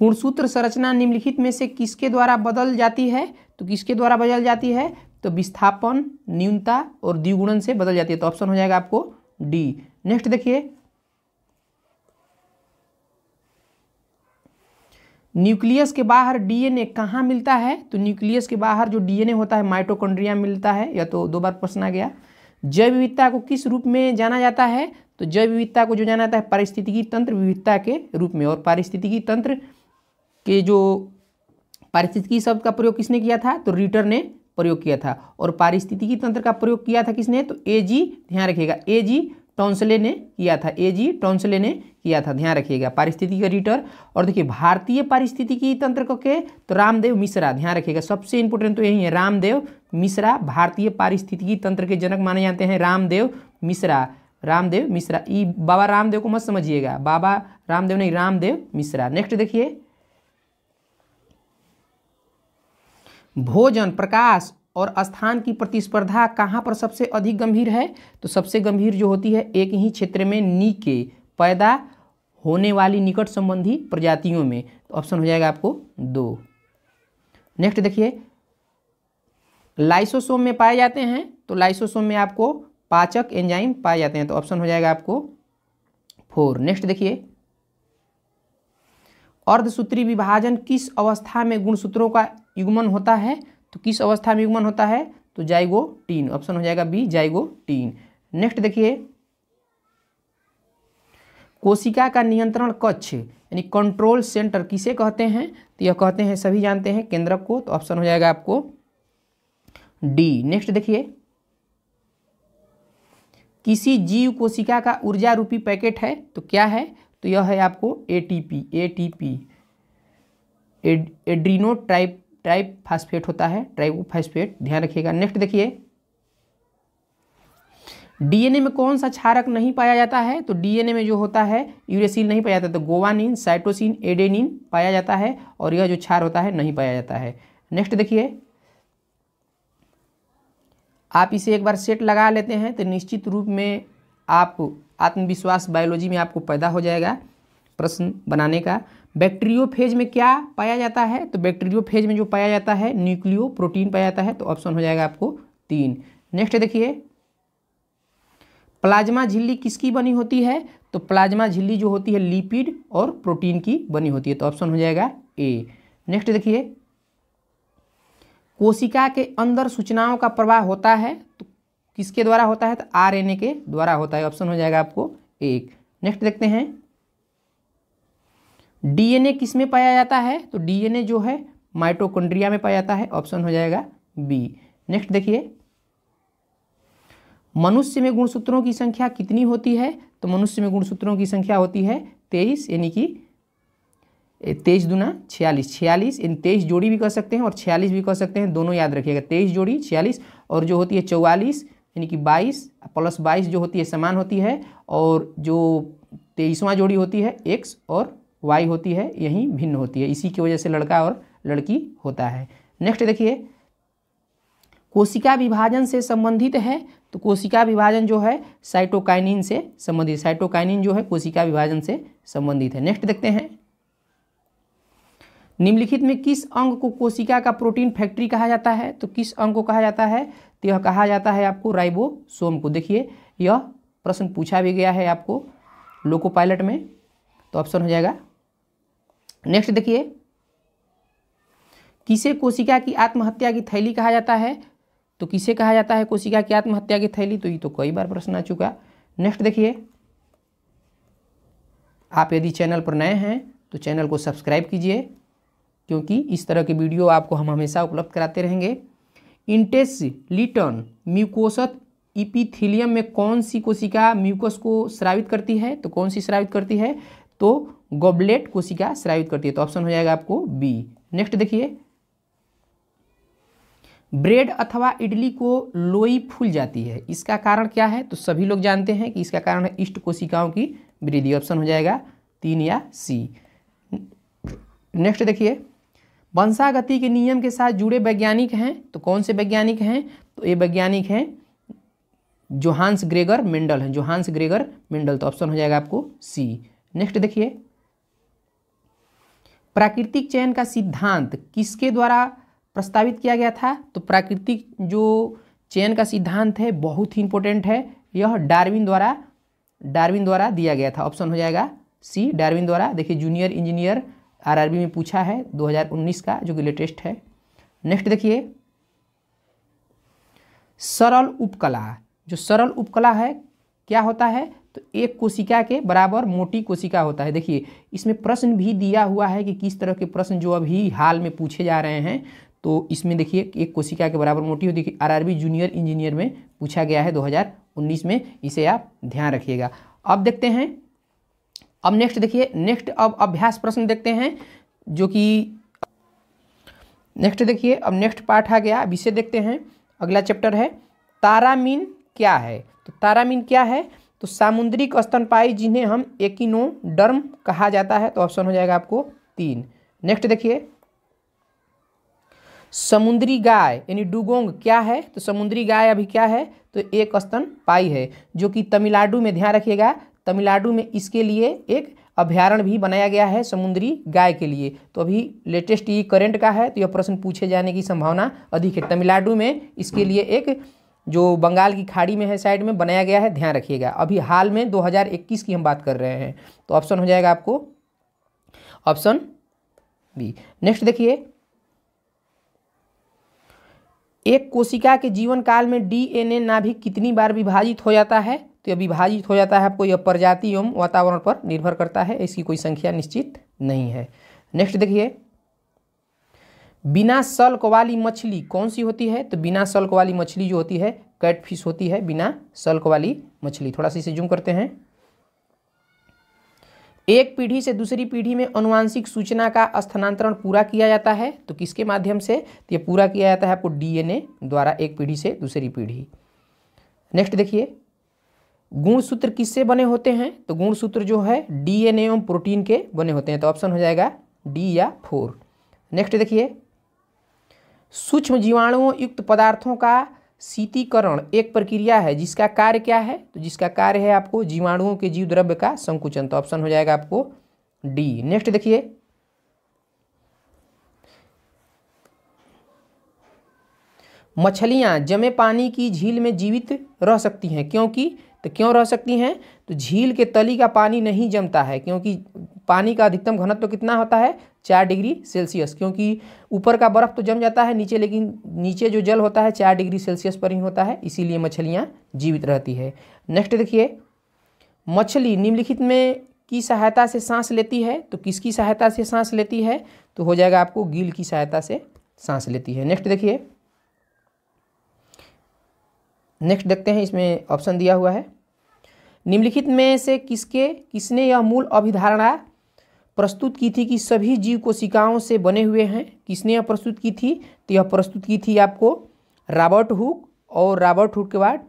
गुणसूत्र संरचना निम्नलिखित में से किसके द्वारा बदल जाती है तो किसके द्वारा बदल जाती है तो विस्थापन न्यूनता और द्विगुणन से बदल जाती है तो ऑप्शन हो जाएगा आपको डी नेक्स्ट देखिए न्यूक्लियस के बाहर डीएनए कहाँ मिलता है तो न्यूक्लियस के बाहर जो डीएनए होता है माइटोकॉन्ड्रिया मिलता है या तो दो बार प्रश्न आ गया जैव विविधता को किस रूप में जाना जाता है तो जैव विविधता को जो जाना जाता है पारिस्थितिकी तंत्र विविधता के रूप में और पारिस्थितिकी तंत्र के जो पारिस्थितिकी शब्द का प्रयोग किसने किया था तो रीटर ने प्रयोग किया था और पारिस्थितिकी तंत्र का प्रयोग किया था किसने तो ए जी ध्यान रखिएगा ए जी टॉन्सले ने किया था ए जी टॉन्सले ने किया था ध्यान रखिएगा पारिस्थितिकी रीटर और देखिए भारतीय पारिस्थितिकी तंत्र के तो रामदेव मिश्रा ध्यान रखिएगा सबसे इंपोर्टेंट तो यही है रामदेव मिश्रा भारतीय पारिस्थितिकी तंत्र के जनक माने जाते हैं रामदेव मिश्रा रामदेव मिश्रा ई बाबा रामदेव को मत समझिएगा बाबा रामदेव नहीं रामदेव मिश्रा नेक्स्ट देखिए भोजन प्रकाश और स्थान की प्रतिस्पर्धा कहाँ पर सबसे अधिक गंभीर है तो सबसे गंभीर जो होती है एक ही क्षेत्र में नी के पैदा होने वाली निकट संबंधी प्रजातियों में तो ऑप्शन हो जाएगा आपको दो नेक्स्ट देखिए लाइसोसोम में पाए जाते हैं तो लाइसोसोम में आपको पाचक एंजाइम पाए जाते हैं तो ऑप्शन हो जाएगा आपको फोर नेक्स्ट देखिए अर्धसूत्री विभाजन किस अवस्था में गुणसूत्रों का युग्मन होता है तो किस अवस्था में युग्मन होता है तो टीन ऑप्शन हो जाएगा बी टीन नेक्स्ट देखिए कोशिका का नियंत्रण कक्ष यानी कंट्रोल सेंटर किसे कहते हैं तो यह कहते हैं सभी जानते हैं केंद्रक को तो ऑप्शन हो जाएगा आपको डी नेक्स्ट देखिए किसी जीव कोशिका का ऊर्जा रूपी पैकेट है तो क्या है तो यह है आपको A T P A T P adenosine tri triphosphate होता है फास्फेट ध्यान रखिएगा नेक्स्ट देखिए डीएनए में कौन सा क्षारक नहीं पाया जाता है तो डीएनए में जो होता है यूरेसिल नहीं पाया जाता तो गोवानिन साइटोसिन एडेनिन पाया जाता है और यह जो क्षार होता है नहीं पाया जाता है नेक्स्ट देखिए आप इसे एक बार सेट लगा लेते हैं तो निश्चित रूप में आप आत्मविश्वास बायोलॉजी में आपको पैदा हो जाएगा प्रश्न बनाने का बैक्टीरियोफेज में क्या पाया जाता है तो बैक्टीरियोफेज में जो पाया जाता है न्यूक्लियो प्रोटीन पाया जाता है तो ऑप्शन हो जाएगा आपको तीन नेक्स्ट देखिए प्लाज्मा झिल्ली किसकी बनी होती है तो प्लाज्मा झिल्ली जो होती है लिपिड और प्रोटीन की बनी होती है तो ऑप्शन हो जाएगा ए नेक्स्ट देखिए कोशिका के अंदर सूचनाओं का प्रवाह होता है तो किसके द्वारा होता है तो आर के द्वारा होता है ऑप्शन हो जाएगा आपको एक नेक्स्ट देखते हैं डीएनए किस में पाया जाता है तो डीएनए जो है माइटोकॉन्ड्रिया में पाया जाता है ऑप्शन हो जाएगा बी नेक्स्ट देखिए मनुष्य में गुणसूत्रों की संख्या कितनी होती है तो मनुष्य में गुणसूत्रों की संख्या होती है तेईस यानी कि तेईस दुना छियालीस छियालीस इन तेईस जोड़ी भी कह सकते हैं और छियालीस भी कह सकते हैं दोनों याद रखिएगा तेईस जोड़ी छियालीस और जो होती है चौवालीस यानी कि 22 प्लस 22 जो होती है समान होती है और जो तेईसवां जोड़ी होती है एक्स और वाई होती है यही भिन्न होती है इसी की वजह से लड़का और लड़की होता है नेक्स्ट देखिए कोशिका विभाजन से संबंधित है तो कोशिका विभाजन जो है साइटोकाइनिन से संबंधित साइटोकाइनिन जो है कोशिका विभाजन से संबंधित है नेक्स्ट देखते हैं निम्नलिखित में किस अंग को कोशिका का प्रोटीन फैक्ट्री कहा जाता है तो किस अंग को कहा जाता है तो यह कहा जाता है आपको राइबोसोम को देखिए यह प्रश्न पूछा भी गया है आपको लोको पायलट में तो ऑप्शन हो जाएगा नेक्स्ट देखिए किसे कोशिका की आत्महत्या की थैली कहा जाता है तो किसे कहा जाता है कोशिका की आत्महत्या की थैली तो ये तो कई बार प्रश्न आ चुका नेक्स्ट देखिए आप यदि चैनल पर नए हैं तो चैनल को सब्सक्राइब कीजिए क्योंकि इस तरह के वीडियो आपको हम हमेशा उपलब्ध कराते रहेंगे इंटेस लिटन म्यूकोसत इपिथिलियम में कौन सी कोशिका म्यूकस को श्रावित करती है तो कौन सी श्रावित करती है तो गोबलेट कोशिका श्रावित करती है तो ऑप्शन हो जाएगा आपको बी नेक्स्ट देखिए ब्रेड अथवा इडली को लोई फूल जाती है इसका कारण क्या है तो सभी लोग जानते हैं कि इसका कारण है इष्ट कोशिकाओं की वृद्धि ऑप्शन हो जाएगा तीन या सी नेक्स्ट देखिए वंशागति के नियम के साथ जुड़े वैज्ञानिक हैं तो कौन से वैज्ञानिक हैं तो ये वैज्ञानिक हैं जोहान्स ग्रेगर मेंडल हैं जोहान्स ग्रेगर मेंडल तो ऑप्शन हो जाएगा आपको सी नेक्स्ट देखिए प्राकृतिक चयन का सिद्धांत किसके द्वारा प्रस्तावित किया गया था तो प्राकृतिक जो चयन का सिद्धांत है बहुत ही इंपॉर्टेंट है यह डार्विन द्वारा डार्विन द्वारा दिया गया था ऑप्शन हो जाएगा सी डार्विन द्वारा देखिए जूनियर इंजीनियर आरआरबी में पूछा है 2019 का जो कि लेटेस्ट है नेक्स्ट देखिए सरल उपकला जो सरल उपकला है क्या होता है तो एक कोशिका के बराबर मोटी कोशिका होता है देखिए इसमें प्रश्न भी दिया हुआ है कि किस तरह के प्रश्न जो अभी हाल में पूछे जा रहे हैं तो इसमें देखिए एक कोशिका के बराबर मोटी होती देखिए आरआरबी जूनियर इंजीनियर में पूछा गया है 2019 में इसे आप ध्यान रखिएगा अब देखते हैं अब नेक्स्ट देखिए नेक्स्ट अब अभ्यास प्रश्न देखते हैं जो कि नेक्स्ट देखिए अब नेक्स्ट पार्ट आ गया अब इसे देखते हैं अगला चैप्टर है तारामीन क्या है तो तारामीन क्या है तो सामुद्रिक स्तनपाई जिन्हें हम डर्म कहा जाता है तो ऑप्शन हो जाएगा आपको तीन नेक्स्ट देखिए समुद्री गाय यानी डुगोंग क्या है तो समुद्री गाय अभी क्या है तो एक स्तन पाई है जो कि तमिलनाडु में ध्यान रखिएगा तमिलनाडु में इसके लिए एक अभ्यारण भी बनाया गया है समुद्री गाय के लिए तो अभी लेटेस्ट ये करंट का है तो यह प्रश्न पूछे जाने की संभावना अधिक है तमिलनाडु में इसके लिए एक जो बंगाल की खाड़ी में है साइड में बनाया गया है ध्यान रखिएगा अभी हाल में 2021 की हम बात कर रहे हैं तो ऑप्शन हो जाएगा आपको ऑप्शन बी नेक्स्ट देखिए एक कोशिका के जीवन काल में डीएनए नाभिक कितनी बार विभाजित हो जाता है तो यह विभाजित हो जाता है आपको यह प्रजाति एवं वातावरण पर निर्भर करता है इसकी कोई संख्या निश्चित नहीं है नेक्स्ट देखिए बिना शल्क वाली मछली कौन सी होती है तो बिना शल्क वाली मछली जो होती है कैटफिश होती है बिना शल्क वाली मछली थोड़ा सा इसे जूम करते हैं एक पीढ़ी से दूसरी पीढ़ी में अनुवांशिक सूचना का स्थानांतरण पूरा किया जाता है तो किसके माध्यम से तो यह पूरा किया जाता है आपको डीएनए द्वारा एक पीढ़ी से दूसरी पीढ़ी नेक्स्ट देखिए गुण सूत्र किससे बने होते हैं तो गुण सूत्र जो है डीएनए एवं प्रोटीन के बने होते हैं तो ऑप्शन हो जाएगा डी या फोर नेक्स्ट देखिए सूक्ष्म जीवाणुओं युक्त पदार्थों का शीतीकरण एक प्रक्रिया है जिसका कार्य क्या है तो जिसका कार्य है आपको जीवाणुओं के जीव द्रव्य का संकुचन तो ऑप्शन हो जाएगा आपको डी नेक्स्ट देखिए मछलियां जमे पानी की झील में जीवित रह सकती हैं क्योंकि तो क्यों रह सकती हैं तो झील के तली का पानी नहीं जमता है क्योंकि पानी का अधिकतम घनत्व तो कितना होता है चार डिग्री सेल्सियस क्योंकि ऊपर का बर्फ़ तो जम जाता है नीचे लेकिन नीचे जो जल होता है चार डिग्री सेल्सियस पर ही होता है इसीलिए मछलियाँ जीवित रहती है नेक्स्ट देखिए मछली निम्नलिखित में की सहायता से सांस लेती है तो किसकी सहायता से सांस लेती है तो हो जाएगा आपको गिल की सहायता से सांस लेती है नेक्स्ट देखिए नेक्स्ट देखते हैं इसमें ऑप्शन दिया हुआ है निम्नलिखित में से किसके किसने यह मूल अभिधारणा प्रस्तुत की थी कि सभी जीव कोशिकाओं से बने हुए हैं किसने यह प्रस्तुत की थी तो यह प्रस्तुत की थी आपको रॉबर्ट हुक और रॉबर्ट हुक के बाद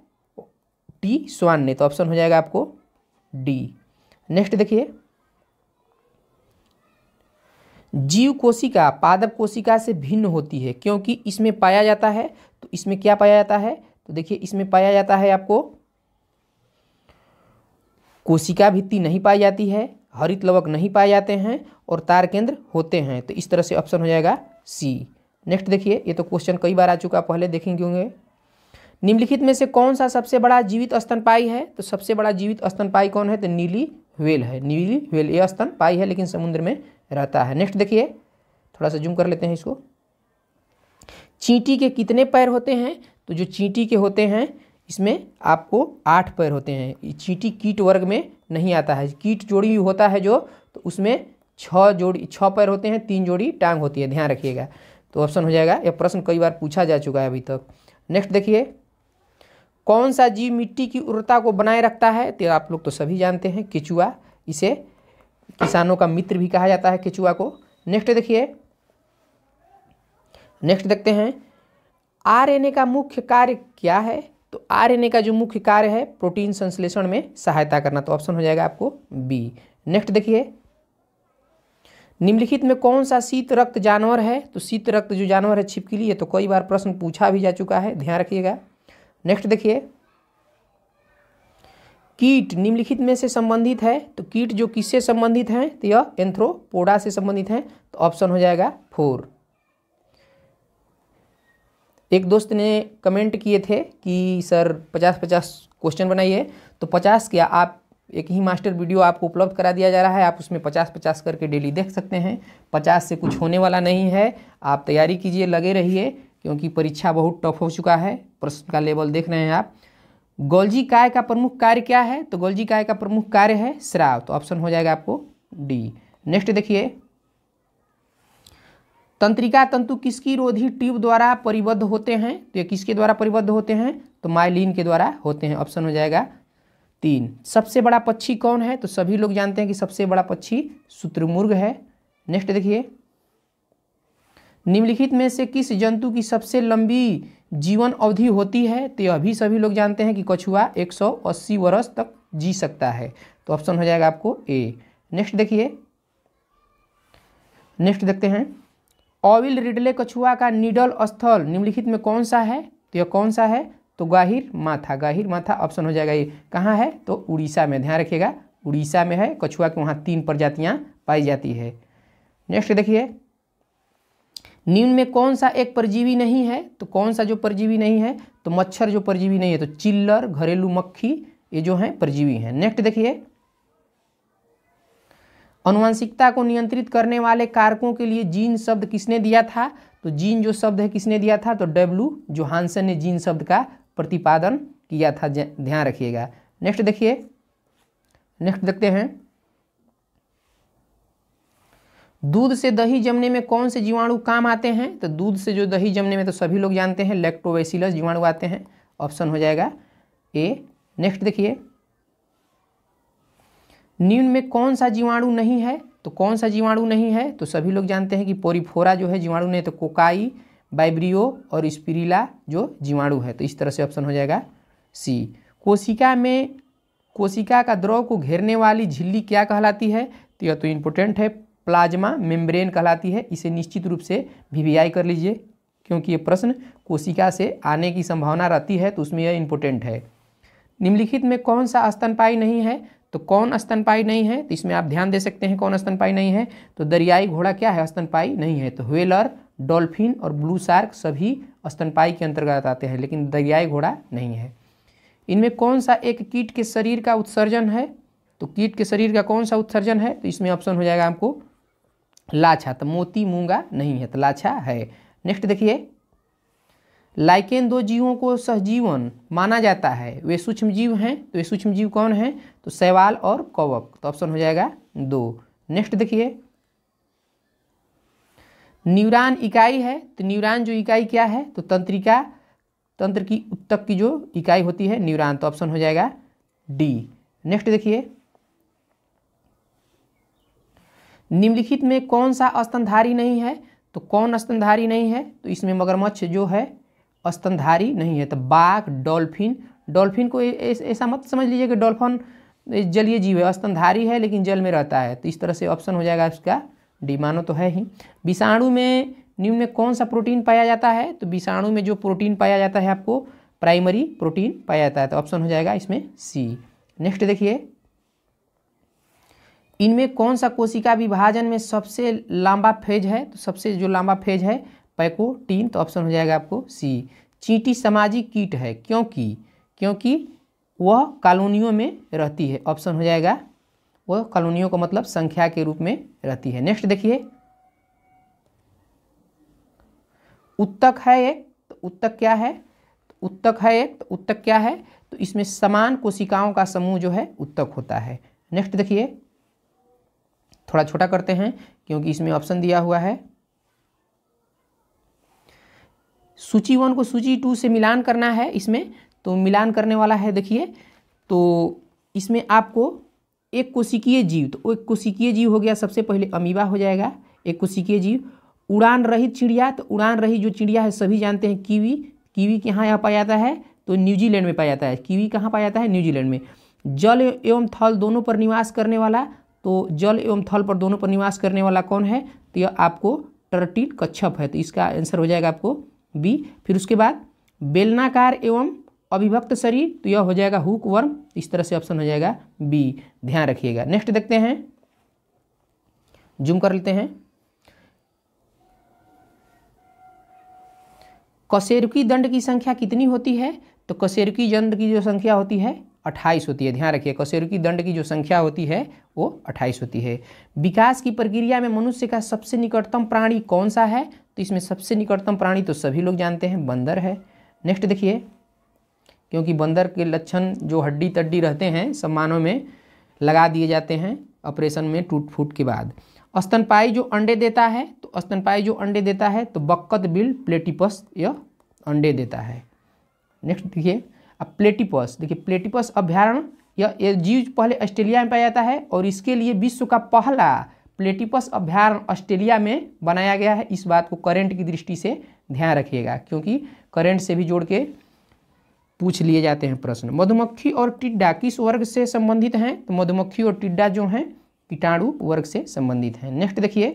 टी स्वान ने तो ऑप्शन हो जाएगा आपको डी नेक्स्ट देखिए जीव कोशिका पादप कोशिका से भिन्न होती है क्योंकि इसमें पाया जाता है तो इसमें क्या पाया जाता है तो देखिए इसमें पाया जाता है आपको कोशिका भित्ति नहीं पाई जाती है हरित लवक नहीं पाए जाते हैं और तार केंद्र होते हैं तो इस तरह से ऑप्शन हो जाएगा सी नेक्स्ट देखिए ये तो क्वेश्चन कई बार आ चुका पहले देखेंगे होंगे निम्नलिखित में से कौन सा सबसे बड़ा जीवित स्तन पाई है तो सबसे बड़ा जीवित स्तन पाई कौन है तो नीली व्हेल है नीली व्हेल ये स्तन पाई है लेकिन समुद्र में रहता है नेक्स्ट देखिए थोड़ा सा जूम कर लेते हैं इसको चींटी के कितने पैर होते हैं तो जो चींटी के होते हैं इसमें आपको आठ पैर होते हैं चींटी कीट वर्ग में नहीं आता है कीट जोड़ी होता है जो तो उसमें छः जोड़ी छः पैर होते हैं तीन जोड़ी टांग होती है ध्यान रखिएगा तो ऑप्शन हो जाएगा यह प्रश्न कई बार पूछा जा चुका है अभी तक नेक्स्ट देखिए कौन सा जीव मिट्टी की उर्वरता को बनाए रखता है तो आप लोग तो सभी जानते हैं केचुआ इसे किसानों का मित्र भी कहा जाता है केचुआ को नेक्स्ट देखिए नेक्स्ट देखते हैं आरएनए का मुख्य कार्य क्या है तो आरएनए का जो मुख्य कार्य है प्रोटीन संश्लेषण में सहायता करना तो ऑप्शन हो जाएगा आपको बी नेक्स्ट देखिए निम्नलिखित में कौन सा शीत रक्त जानवर है तो शीत रक्त जो जानवर है छिपकली है तो कई बार प्रश्न पूछा भी जा चुका है ध्यान रखिएगा नेक्स्ट देखिए कीट निम्नलिखित में से संबंधित है तो कीट जो किससे संबंधित हैं तो यह एंथ्रोपोडा से संबंधित हैं तो ऑप्शन हो जाएगा फोर एक दोस्त ने कमेंट किए थे कि सर पचास पचास क्वेश्चन बनाइए तो पचास क्या आप एक ही मास्टर वीडियो आपको उपलब्ध करा दिया जा रहा है आप उसमें पचास पचास करके डेली देख सकते हैं पचास से कुछ होने वाला नहीं है आप तैयारी कीजिए लगे रहिए क्योंकि परीक्षा बहुत टफ हो चुका है प्रश्न का लेवल देख रहे हैं आप गोलजी काय का प्रमुख कार्य क्या है तो गोलजी काय का प्रमुख कार्य है श्राव तो ऑप्शन हो जाएगा आपको डी नेक्स्ट देखिए तंत्रिका तंतु किसकी रोधी ट्यूब द्वारा परिबद्ध होते हैं तो ये किसके द्वारा परिबद्ध होते हैं तो माइलिन के द्वारा होते हैं ऑप्शन हो जाएगा तीन सबसे बड़ा पक्षी कौन है तो सभी लोग जानते हैं कि सबसे बड़ा पक्षी सूत्रमुर्ग है नेक्स्ट देखिए निम्नलिखित में से किस जंतु की सबसे लंबी जीवन अवधि होती है तो यह भी सभी लोग जानते हैं कि कछुआ 180 वर्ष तक जी सकता है तो ऑप्शन हो जाएगा आपको ए नेक्स्ट देखिए नेक्स्ट देखते हैं ऑविल रिडले कछुआ का निडल स्थल निम्नलिखित में कौन सा है तो यह कौन सा है तो गाहिर माथा गाहिर माथा ऑप्शन हो जाएगा ये कहाँ है तो उड़ीसा में ध्यान रखिएगा उड़ीसा में है कछुआ के वहाँ तीन प्रजातियाँ पाई जाती है नेक्स्ट देखिए निम्न में कौन सा एक परजीवी नहीं है तो कौन सा जो परजीवी नहीं है तो मच्छर जो परजीवी नहीं है तो चिल्लर घरेलू मक्खी ये जो हैं परजीवी हैं नेक्स्ट देखिए अनुवांशिकता को नियंत्रित करने वाले कारकों के लिए जीन शब्द किसने दिया था तो जीन जो शब्द है किसने दिया था तो डब्ल्यू जोहानसन ने जीन शब्द का प्रतिपादन किया था ध्यान रखिएगा नेक्स्ट देखिए नेक्स्ट देखते हैं दूध से दही जमने में कौन से जीवाणु काम आते हैं तो दूध से जो दही जमने में तो सभी लोग जानते हैं लेक्टोवेसिलस जीवाणु आते हैं ऑप्शन हो जाएगा ए नेक्स्ट देखिए नीम में कौन सा जीवाणु नहीं है तो कौन सा जीवाणु नहीं है तो सभी लोग जानते हैं कि पोरीफोरा जो है जीवाणु नहीं तो कोकाई बाइब्रियो और स्पिरिला जो जीवाणु है तो इस तरह से ऑप्शन हो जाएगा सी कोशिका में कोशिका का द्रव को घेरने वाली झिल्ली क्या कहलाती है तो यह तो इम्पोर्टेंट है प्लाज्मा मेम्ब्रेन कहलाती है इसे निश्चित रूप से वीवीआई कर लीजिए क्योंकि ये प्रश्न कोशिका से आने की संभावना रहती है तो उसमें यह इम्पोर्टेंट है निम्नलिखित में कौन सा स्तनपाई नहीं है तो कौन स्तनपाई नहीं है तो इसमें आप ध्यान दे सकते हैं कौन स्तनपाई नहीं है तो दरियाई घोड़ा क्या है स्तनपाई नहीं है तो व्हेलर डॉल्फिन और ब्लू शार्क सभी स्तनपाई के अंतर्गत आते हैं लेकिन दरियाई घोड़ा नहीं है इनमें कौन सा एक कीट के शरीर का उत्सर्जन है तो कीट के शरीर का कौन सा उत्सर्जन है तो इसमें ऑप्शन हो जाएगा हमको लाछा तो मोती मूंगा नहीं है तो लाछा है नेक्स्ट देखिए लाइकेन दो जीवों को सहजीवन माना जाता है वे सूक्ष्म जीव हैं तो वे सूक्ष्म जीव कौन है तो सैवाल और कवक तो ऑप्शन हो जाएगा दो नेक्स्ट देखिए न्यूरान इकाई है तो न्यूरान जो इकाई क्या है तो तंत्रिका तंत्र की उत्तक की जो इकाई होती है न्यूरान तो ऑप्शन हो जाएगा डी नेक्स्ट देखिए निम्नलिखित में कौन सा स्तनधारी नहीं है तो कौन स्तनधारी नहीं है तो इसमें मगरमच्छ जो है स्तनधारी नहीं है तो बाघ डॉल्फिन डॉल्फिन को ऐसा मत समझ लीजिए कि डॉल्फिन जलीय जीव है स्तनधारी है लेकिन जल में रहता है तो इस तरह से ऑप्शन हो जाएगा इसका डी मानो तो है ही विषाणु में निम्न में कौन सा प्रोटीन पाया जाता है तो विषाणु में जो प्रोटीन पाया जाता है आपको प्राइमरी प्रोटीन पाया जाता है तो ऑप्शन हो जाएगा इसमें सी नेक्स्ट देखिए इनमें कौन सा कोशिका विभाजन में सबसे लंबा फेज है तो सबसे जो लंबा फेज है पैकोटीन तो ऑप्शन हो जाएगा आपको सी चींटी सामाजिक कीट है क्योंकि क्योंकि वह कॉलोनियों में रहती है ऑप्शन हो जाएगा वह कॉलोनियों का मतलब संख्या के रूप में रहती है नेक्स्ट देखिए उत्तक है एक तो उत्तक क्या है तो उत्तक है एक तो उत्तक क्या है तो इसमें समान कोशिकाओं का समूह जो है उत्तक होता है नेक्स्ट देखिए थोड़ा छोटा करते हैं क्योंकि इसमें ऑप्शन दिया हुआ है सूची वन को सूची टू से मिलान करना है इसमें तो मिलान करने वाला है देखिए तो इसमें आपको एक कोशिकीय जीव तो एक कोशिकीय जीव हो गया सबसे पहले अमीबा हो जाएगा एक कोशिकीय जीव उड़ान रहित चिड़िया तो उड़ान रहित जो चिड़िया है सभी जानते हैं कीवी कीवी कहाँ यहाँ पाया जाता है तो न्यूजीलैंड में पाया जाता है कीवी कहाँ पाया जाता है न्यूजीलैंड में जल एवं थल दोनों पर निवास करने वाला तो जल एवं थल पर दोनों पर निवास करने वाला कौन है तो यह आपको टर्टिल कच्छप है तो इसका आंसर हो जाएगा आपको बी फिर उसके बाद बेलनाकार एवं अभिभक्त शरीर तो यह हो जाएगा हुक वर्म इस तरह से ऑप्शन हो जाएगा बी ध्यान रखिएगा नेक्स्ट देखते हैं जूम कर लेते हैं कशेरुकी दंड की संख्या कितनी होती है तो कशेरुकी दंड की जो संख्या होती है अट्ठाईस होती है ध्यान रखिए कसेरुकी दंड की जो संख्या होती है वो अट्ठाईस होती है विकास की प्रक्रिया में मनुष्य का सबसे निकटतम प्राणी कौन सा है तो इसमें सबसे निकटतम प्राणी तो सभी लोग जानते हैं बंदर है नेक्स्ट देखिए क्योंकि बंदर के लक्षण जो हड्डी तड्डी रहते हैं सब मानव में लगा दिए जाते हैं ऑपरेशन में टूट फूट के बाद अस्तनपाई जो अंडे देता है तो स्तनपाई जो अंडे देता है तो बक्कत बिल प्लेटिपस यह अंडे देता है नेक्स्ट देखिए अब प्लेटिपस देखिए प्लेटिपस अभ्यारण यह जीव पहले ऑस्ट्रेलिया में पाया जाता है और इसके लिए विश्व का पहला प्लेटिपस अभ्यारण ऑस्ट्रेलिया में बनाया गया है इस बात को करंट की दृष्टि से ध्यान रखिएगा क्योंकि करंट से भी जोड़ के पूछ लिए जाते हैं प्रश्न मधुमक्खी और टिड्डा किस वर्ग से संबंधित हैं तो मधुमक्खी और टिड्डा जो हैं कीटाणु वर्ग से संबंधित हैं नेक्स्ट देखिए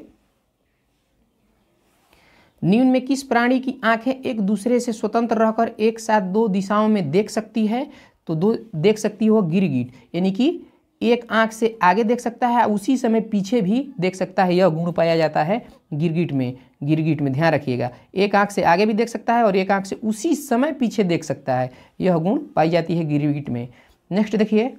निम्न में किस प्राणी की आंखें एक दूसरे से स्वतंत्र रहकर एक साथ दो दिशाओं में देख सकती है तो दो देख सकती हो गिरगिट यानी कि एक आंख से आगे देख सकता है उसी समय पीछे भी देख सकता है यह गुण पाया जाता है गिरगिट में गिरगिट में ध्यान रखिएगा एक आंख से आगे भी देख सकता है और एक आंख से उसी समय पीछे देख सकता है यह गुण पाई जाती है गिरगिट में नेक्स्ट देखिए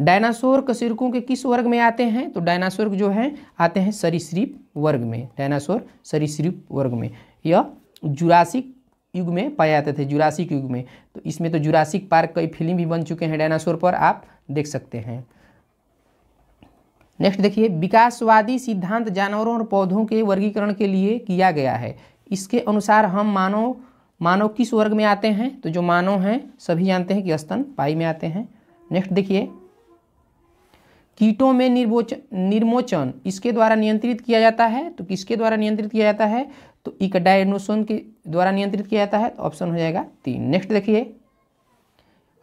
डायनासोर कशेरुकों के किस वर्ग में आते हैं तो डायनासोर जो हैं आते हैं सरीसृप वर्ग में डायनासोर सरीसृप वर्ग में यह जुरासिक युग में पाए जाते थे जुरासिक युग में तो इसमें तो जुरासिक पार्क कई फिल्म भी बन चुके हैं डायनासोर पर आप देख सकते हैं नेक्स्ट देखिए विकासवादी सिद्धांत जानवरों और पौधों के वर्गीकरण के लिए किया गया है इसके अनुसार हम मानव मानव किस वर्ग में आते हैं तो जो मानव हैं सभी जानते हैं कि स्तन पाई में आते हैं नेक्स्ट देखिए कीटों में निर्वोच निर्मोचन इसके द्वारा नियंत्रित किया जाता है तो किसके द्वारा नियंत्रित किया जाता है तो इकडाइनोसोन के द्वारा नियंत्रित किया जाता है तो ऑप्शन हो जाएगा तीन नेक्स्ट देखिए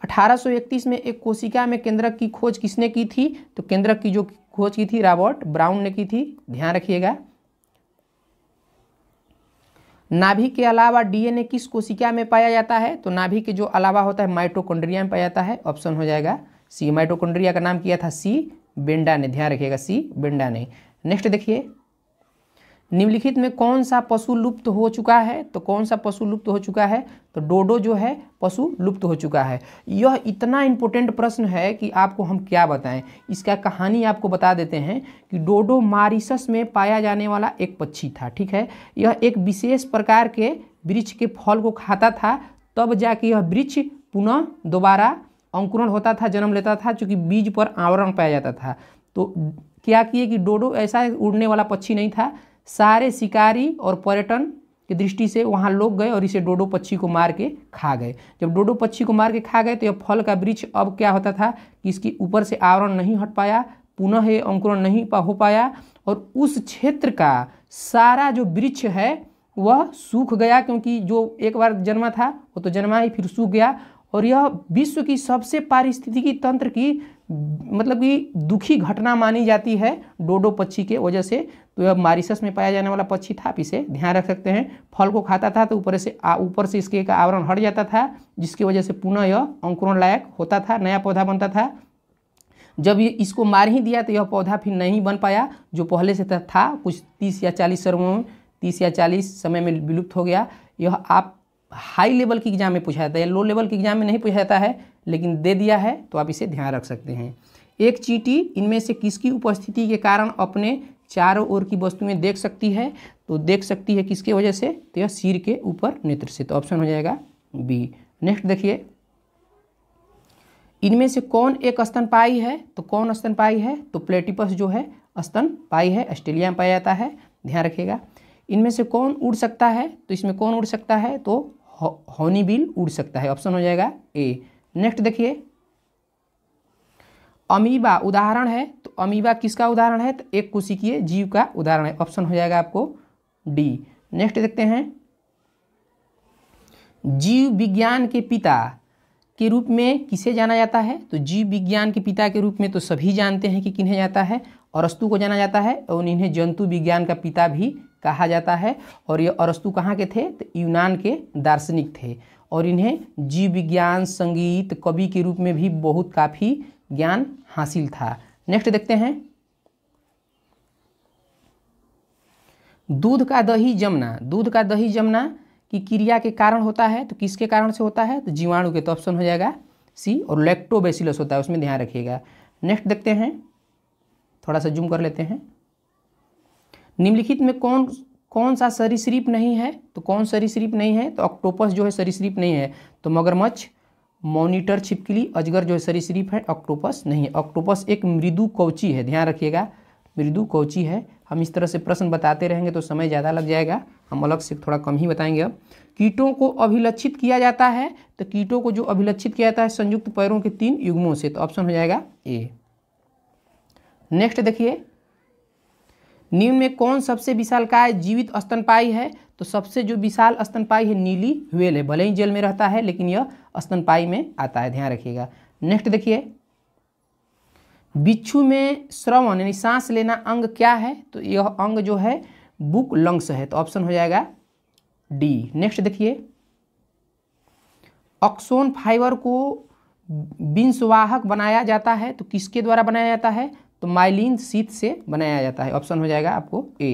1831 में एक कोशिका में केंद्रक की खोज किसने की थी तो केंद्रक की जो खोज की थी रॉबर्ट ब्राउन ने की थी ध्यान रखिएगा नाभि के अलावा डीएनए किस कोशिका में पाया जाता है तो नाभि के जो अलावा होता है माइटोकॉन्ड्रिया में पाया जाता है ऑप्शन हो जाएगा सी माइटोकॉन्ड्रिया का नाम किया था सी बेंडा ने ध्यान रखिएगा सी बेंडा ने नेक्स्ट देखिए निम्नलिखित में कौन सा पशु लुप्त हो चुका है तो कौन सा पशु लुप्त हो चुका है तो डोडो जो है पशु लुप्त हो चुका है यह इतना इम्पोर्टेंट प्रश्न है कि आपको हम क्या बताएं इसका कहानी आपको बता देते हैं कि डोडो मारिसस में पाया जाने वाला एक पक्षी था ठीक है यह एक विशेष प्रकार के वृक्ष के फल को खाता था तब जाके यह वृक्ष पुनः दोबारा अंकुरण होता था जन्म लेता था चूँकि बीज पर आवरण पाया जाता था तो क्या किए कि डोडो ऐसा उड़ने वाला पक्षी नहीं था सारे शिकारी और पर्यटन की दृष्टि से वहाँ लोग गए और इसे डोडो पक्षी को मार के खा गए जब डोडो पक्षी को मार के खा गए तो यह फल का वृक्ष अब क्या होता था कि इसके ऊपर से आवरण नहीं हट पाया पुनः ये अंकुरण नहीं पा हो पाया और उस क्षेत्र का सारा जो वृक्ष है वह सूख गया क्योंकि जो एक बार जन्मा था वो तो जन्मा ही फिर सूख गया और यह विश्व की सबसे पारिस्थितिकी तंत्र की मतलब कि दुखी घटना मानी जाती है डोडो पक्षी के वजह से तो यह मारिसस में पाया जाने वाला पक्षी था आप इसे ध्यान रख सकते हैं फल को खाता था तो ऊपर से ऊपर से इसके का आवरण हट जाता था जिसकी वजह से पुनः यह अंकुरण लायक होता था नया पौधा बनता था जब ये इसको मार ही दिया तो यह पौधा फिर नहीं बन पाया जो पहले से था कुछ तीस या चालीस सर्वों में तीस या चालीस समय में विलुप्त हो गया यह आप हाई लेवल की एग्ज़ाम में पूछा जाता है लो लेवल की एग्ज़ाम में नहीं पूछा जाता है लेकिन दे दिया है तो आप इसे ध्यान रख सकते हैं एक चीटी इनमें से किसकी उपस्थिति के कारण अपने चारों ओर की वस्तुएं देख सकती है तो देख सकती है किसके वजह से तो यह सिर के ऊपर नेत्र से तो ऑप्शन हो जाएगा बी नेक्स्ट देखिए इनमें से कौन एक स्तन पाई है तो कौन स्तन पाई है तो प्लेटिपस जो है स्तन पाई है ऑस्ट्रेलिया में पाया जाता है ध्यान रखिएगा इनमें से कौन उड़ सकता है तो इसमें कौन उड़ सकता है तो हॉनी बिल उड़ सकता है ऑप्शन हो जाएगा ए नेक्स्ट देखिए अमीबा उदाहरण है तो अमीबा किसका उदाहरण है तो एक कोशिकीय जीव का उदाहरण है ऑप्शन हो जाएगा आपको डी नेक्स्ट देखते हैं जीव विज्ञान के पिता के रूप में किसे जाना जाता है तो जीव विज्ञान के पिता के रूप में तो सभी जानते हैं कि किन्हें जाता है अरस्तु को जाना जाता है और इन्हें जंतु विज्ञान का पिता भी कहा जाता है और ये अरस्तु कहाँ के थे तो यूनान के दार्शनिक थे और इन्हें जीव विज्ञान संगीत कवि के रूप में भी बहुत काफ़ी ज्ञान हासिल था नेक्स्ट देखते हैं दूध का दही जमना दूध का दही जमना की क्रिया के कारण होता है तो किसके कारण से होता है तो जीवाणु के तो ऑप्शन हो जाएगा सी और लेक्टोबेसिलस होता है उसमें ध्यान रखिएगा नेक्स्ट देखते हैं थोड़ा सा जूम कर लेते हैं निम्नलिखित में कौन कौन सा सरीसृप नहीं है तो कौन सरीसृप नहीं है तो ऑक्टोपस जो है सरीसृप नहीं है तो मगरमच्छ मॉनिटर छिपकली अजगर जो है सरीसृप है ऑक्टोपस नहीं है ऑक्टोपस एक मृदु कौची है ध्यान रखिएगा मृदु कौची है हम इस तरह से प्रश्न बताते रहेंगे तो समय ज़्यादा लग जाएगा हम अलग से थोड़ा कम ही बताएंगे अब कीटों को अभिलक्षित किया जाता है तो कीटों को जो अभिलक्षित किया जाता है संयुक्त पैरों के तीन युग्मों से तो ऑप्शन हो जाएगा ए नेक्स्ट देखिए नीम में कौन सबसे विशाल विशालकाय जीवित स्तनपाई है तो सबसे जो विशाल स्तनपाई है नीली व्हेल है भले ही जेल में रहता है लेकिन यह स्तनपाई में आता है ध्यान रखिएगा नेक्स्ट देखिए बिच्छू में श्रवण यानी सांस लेना अंग क्या है तो यह अंग जो है बुक लंग्स है तो ऑप्शन हो जाएगा डी नेक्स्ट देखिए ऑक्सोन फाइबर को बिंसवाहक बनाया जाता है तो किसके द्वारा बनाया जाता है तो माइलिन सीत से बनाया जाता है ऑप्शन हो जाएगा आपको ए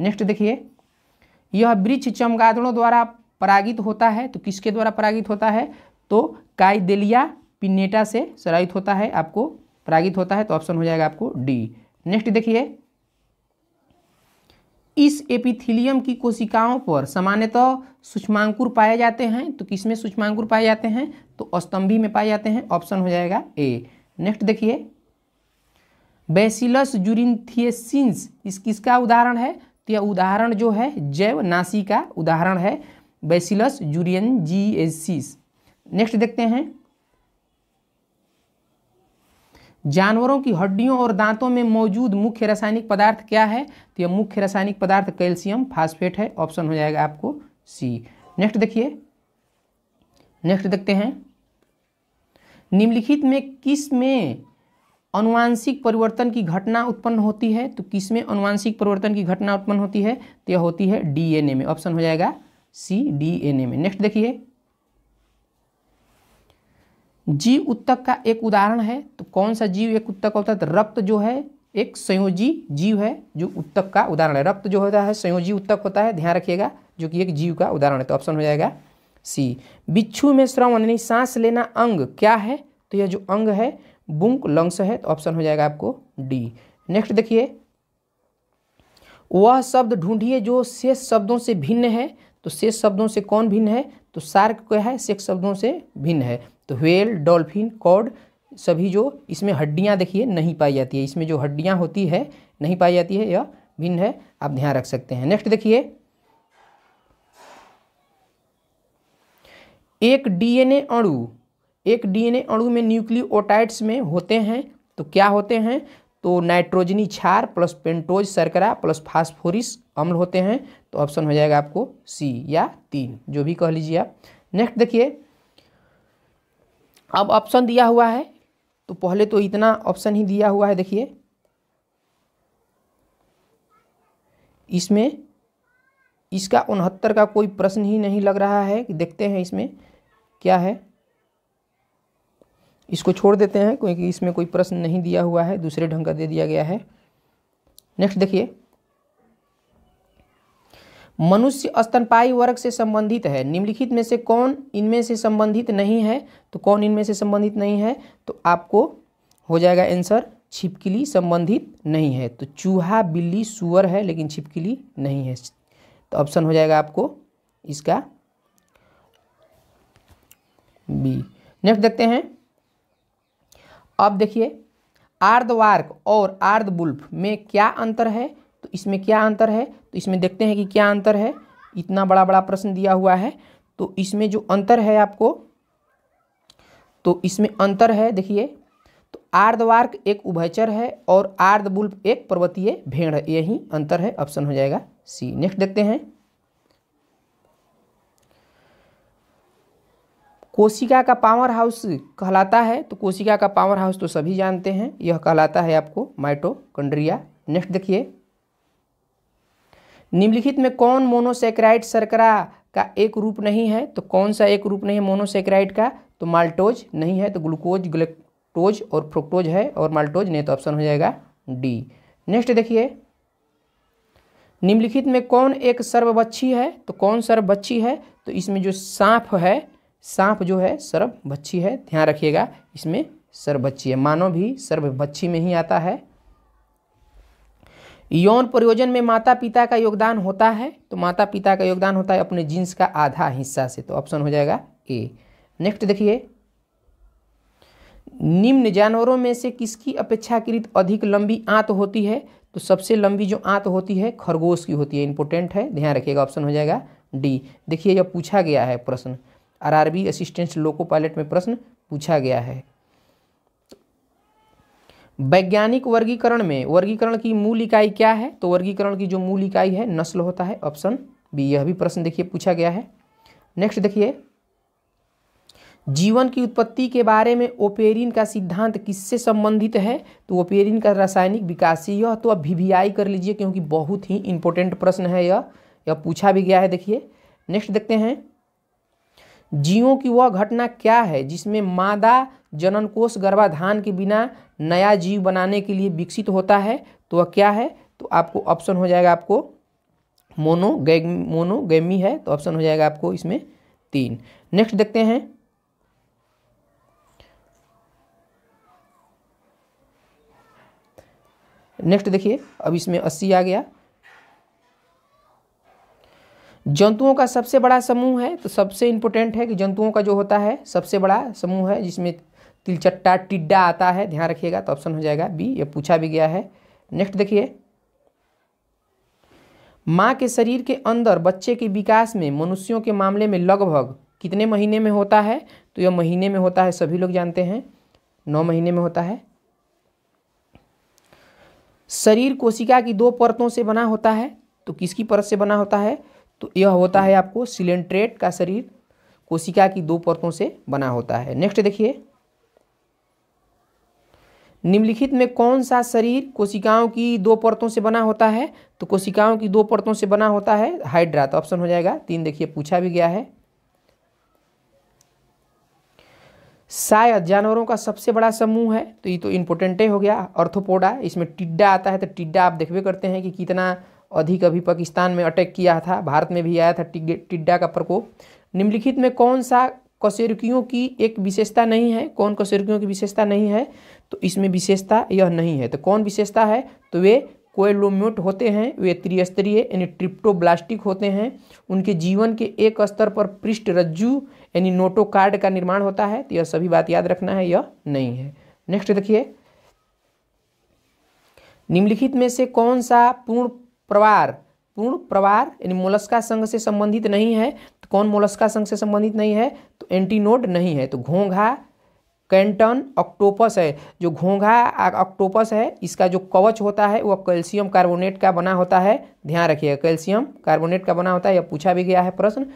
नेक्स्ट देखिए यह वृक्ष चमगादड़ों द्वारा परागित होता है तो किसके द्वारा परागित होता है तो काइदेलिया पिनेटा से सराहित होता है आपको परागित होता है तो ऑप्शन हो जाएगा आपको डी नेक्स्ट देखिए इस एपिथिलियम की कोशिकाओं पर सामान्यतः तो सूक्ष्मांकुर पाए जाते हैं तो किसमें सूक्ष्मांकुर पाए जाते हैं तो अस्तंभी में पाए जाते हैं ऑप्शन हो जाएगा ए नेक्स्ट देखिए बेसिलस यूरिनथिएसिन्स इस किसका उदाहरण है तो यह उदाहरण जो है जैव नासी का उदाहरण है बेसिलस जूरियन जीएसिस नेक्स्ट देखते हैं जानवरों की हड्डियों और दांतों में मौजूद मुख्य रासायनिक पदार्थ क्या है तो यह मुख्य रासायनिक पदार्थ कैल्शियम फास्फेट है ऑप्शन हो जाएगा आपको सी नेक्स्ट देखिए नेक्स्ट देखते हैं निम्नलिखित में किस में अनुवांशिक परिवर्तन की घटना उत्पन्न होती है तो किसमें अनुवांशिक परिवर्तन की घटना उत्पन्न होती है तो यह होती है डीएनए में ऑप्शन हो जाएगा सी डीएनए में नेक्स्ट देखिए जीव उत्तक का एक उदाहरण है तो कौन सा जीव एक उत्तक होता है तो रक्त जो है एक संयोजी जीव है जो उत्तक का उदाहरण है रक्त जो होता है संयोजी उत्तक होता है ध्यान रखिएगा जो कि एक जीव का उदाहरण है तो ऑप्शन हो जाएगा सी बिच्छू में श्रवण यानी सांस लेना अंग क्या है तो यह जो अंग है बुंक लंग्स है तो ऑप्शन हो जाएगा आपको डी नेक्स्ट देखिए वह शब्द ढूंढिए जो शेष शब्दों से भिन्न है तो शेष शब्दों से कौन भिन्न है तो सार्क क्या है शेष शब्दों से भिन्न है तो व्हेल डॉल्फिन कॉड सभी जो इसमें हड्डियां देखिए नहीं पाई जाती है इसमें जो हड्डियां होती है नहीं पाई जाती है यह भिन्न है आप ध्यान रख सकते हैं नेक्स्ट देखिए एक डीएनए अणु एक डीएनए अणु में न्यूक्लियोटाइड्स में होते हैं तो क्या होते हैं तो नाइट्रोजनी क्षार प्लस पेंटोज सरकरा प्लस फास्फोरिस अम्ल होते हैं तो ऑप्शन हो जाएगा आपको सी या तीन जो भी कह लीजिए आप नेक्स्ट देखिए अब ऑप्शन दिया हुआ है तो पहले तो इतना ऑप्शन ही दिया हुआ है देखिए इसमें इसका उनहत्तर का कोई प्रश्न ही नहीं लग रहा है कि देखते हैं इसमें क्या है इसको छोड़ देते हैं क्योंकि इसमें कोई प्रश्न नहीं दिया हुआ है दूसरे ढंग का दे दिया गया है नेक्स्ट देखिए मनुष्य स्तनपाई वर्ग से संबंधित है निम्नलिखित में से कौन इनमें से संबंधित नहीं है तो कौन इनमें से संबंधित नहीं है तो आपको हो जाएगा आंसर छिपकली संबंधित नहीं है तो चूहा बिल्ली सुअर है लेकिन छिपकली नहीं है तो ऑप्शन हो जाएगा आपको इसका बी नेक्स्ट देखते हैं अब देखिए आर्द वार्क और आर्द बुल्फ में क्या अंतर है तो इसमें क्या अंतर है तो इसमें देखते हैं कि क्या अंतर है इतना बड़ा बड़ा प्रश्न दिया हुआ है तो इसमें जो अंतर है आपको तो इसमें अंतर है देखिए तो आर्दवार्क एक उभयचर है और बुल्फ एक पर्वतीय भेड़ है यही अंतर है ऑप्शन हो जाएगा सी नेक्स्ट देखते हैं कोशिका का पावर हाउस कहलाता है तो कोशिका का पावर हाउस तो सभी जानते हैं यह कहलाता है आपको माइटोकंड्रिया नेक्स्ट देखिए निम्नलिखित में कौन मोनोसेक्राइड सरकरा का एक रूप नहीं है तो कौन सा एक रूप नहीं है मोनोसेक्राइड का तो माल्टोज नहीं है तो ग्लूकोज ग्लेक्टोज और फ्रोक्टोज है और माल्टोज नहीं तो ऑप्शन हो जाएगा डी नेक्स्ट देखिए निम्नलिखित में कौन एक सर्वबच्छी है तो कौन सर्वबच्छी है तो इसमें जो सांप है सांप जो है सर्व बच्ची है ध्यान रखिएगा इसमें बच्ची है मानव भी बच्ची में ही आता है यौन प्रयोजन में माता पिता का योगदान होता है तो माता पिता का योगदान होता है अपने जींस का आधा हिस्सा से तो ऑप्शन हो जाएगा ए नेक्स्ट देखिए निम्न जानवरों में से किसकी अपेक्षाकृत अधिक लंबी आंत होती है तो सबसे लंबी जो आंत होती है खरगोश की होती है इंपोर्टेंट है ध्यान रखिएगा ऑप्शन हो जाएगा डी देखिए यह पूछा गया है प्रश्न आरआरबी असिस्टेंट लोको पायलट में प्रश्न पूछा गया है वैज्ञानिक वर्गीकरण में वर्गीकरण की मूल इकाई क्या है तो वर्गीकरण की जो मूल इकाई है नस्ल होता है ऑप्शन बी यह भी प्रश्न देखिए पूछा गया है नेक्स्ट देखिए जीवन की उत्पत्ति के बारे में ओपेरिन का सिद्धांत किससे संबंधित है तो ओपेरिन का रासायनिक विकास ही यह तो अब वी कर लीजिए क्योंकि बहुत ही इंपॉर्टेंट प्रश्न है यह यह पूछा भी गया है देखिए नेक्स्ट देखते हैं जीवों की वह घटना क्या है जिसमें मादा जननकोष गर्भाधान के बिना नया जीव बनाने के लिए विकसित होता है तो वह क्या है तो आपको ऑप्शन हो जाएगा आपको मोनो मोनोगेमी है तो ऑप्शन हो जाएगा आपको इसमें तीन नेक्स्ट देखते हैं नेक्स्ट देखिए अब इसमें अस्सी आ गया जंतुओं का सबसे बड़ा समूह है तो सबसे इम्पोर्टेंट है कि जंतुओं का जो होता है सबसे बड़ा समूह है जिसमें तिलचट्टा टिड्डा आता है ध्यान रखिएगा तो ऑप्शन हो जाएगा बी ये पूछा भी गया है नेक्स्ट देखिए माँ के शरीर के अंदर बच्चे के विकास में मनुष्यों के मामले में लगभग कितने महीने में होता है तो यह महीने में होता है सभी लोग जानते हैं नौ महीने में होता है शरीर कोशिका की दो परतों से बना होता है तो किसकी परत से बना होता है तो यह होता है आपको सिलेंट्रेट का शरीर कोशिका की दो परतों से बना होता है नेक्स्ट देखिए निम्नलिखित में कौन सा शरीर कोशिकाओं की दो परतों से बना होता है तो कोशिकाओं की दो परतों से बना होता है हाइड्रा तो ऑप्शन हो जाएगा तीन देखिए पूछा भी गया है शायद जानवरों का सबसे बड़ा समूह है तो ये तो इम्पोर्टेंटे हो गया अर्थोपोडा इसमें टिड्डा आता है तो टिड्डा आप देखवे करते हैं कि कितना अधिक अभी पाकिस्तान में अटैक किया था भारत में भी आया था टिड्डा का प्रकोप निम्नलिखित में कौन सा कशेरुकियों की एक विशेषता नहीं है कौन कशेरुकियों की विशेषता नहीं है तो इसमें विशेषता यह नहीं है तो कौन विशेषता है तो वे कोयलोम्योट होते हैं वे त्रिस्तरीय यानी ट्रिप्टोब्लास्टिक होते हैं उनके जीवन के एक स्तर पर पृष्ठ रज्जु यानी नोटोकार्ड का निर्माण होता है तो यह सभी बात याद रखना है यह नहीं है नेक्स्ट देखिए निम्नलिखित में से कौन सा पूर्ण प्रवार पूर्ण प्रवार यानी मोलस्का संघ से संबंधित नहीं है तो कौन मोलस्का संघ से संबंधित नहीं है तो एंटीनोड नहीं है तो घोंघा कैंटन ऑक्टोपस है जो घोंघा ऑक्टोपस है इसका जो कवच होता है वह कैल्शियम कार्बोनेट का बना होता है ध्यान रखिएगा कैल्शियम कार्बोनेट का बना होता है यह पूछा भी गया है प्रश्न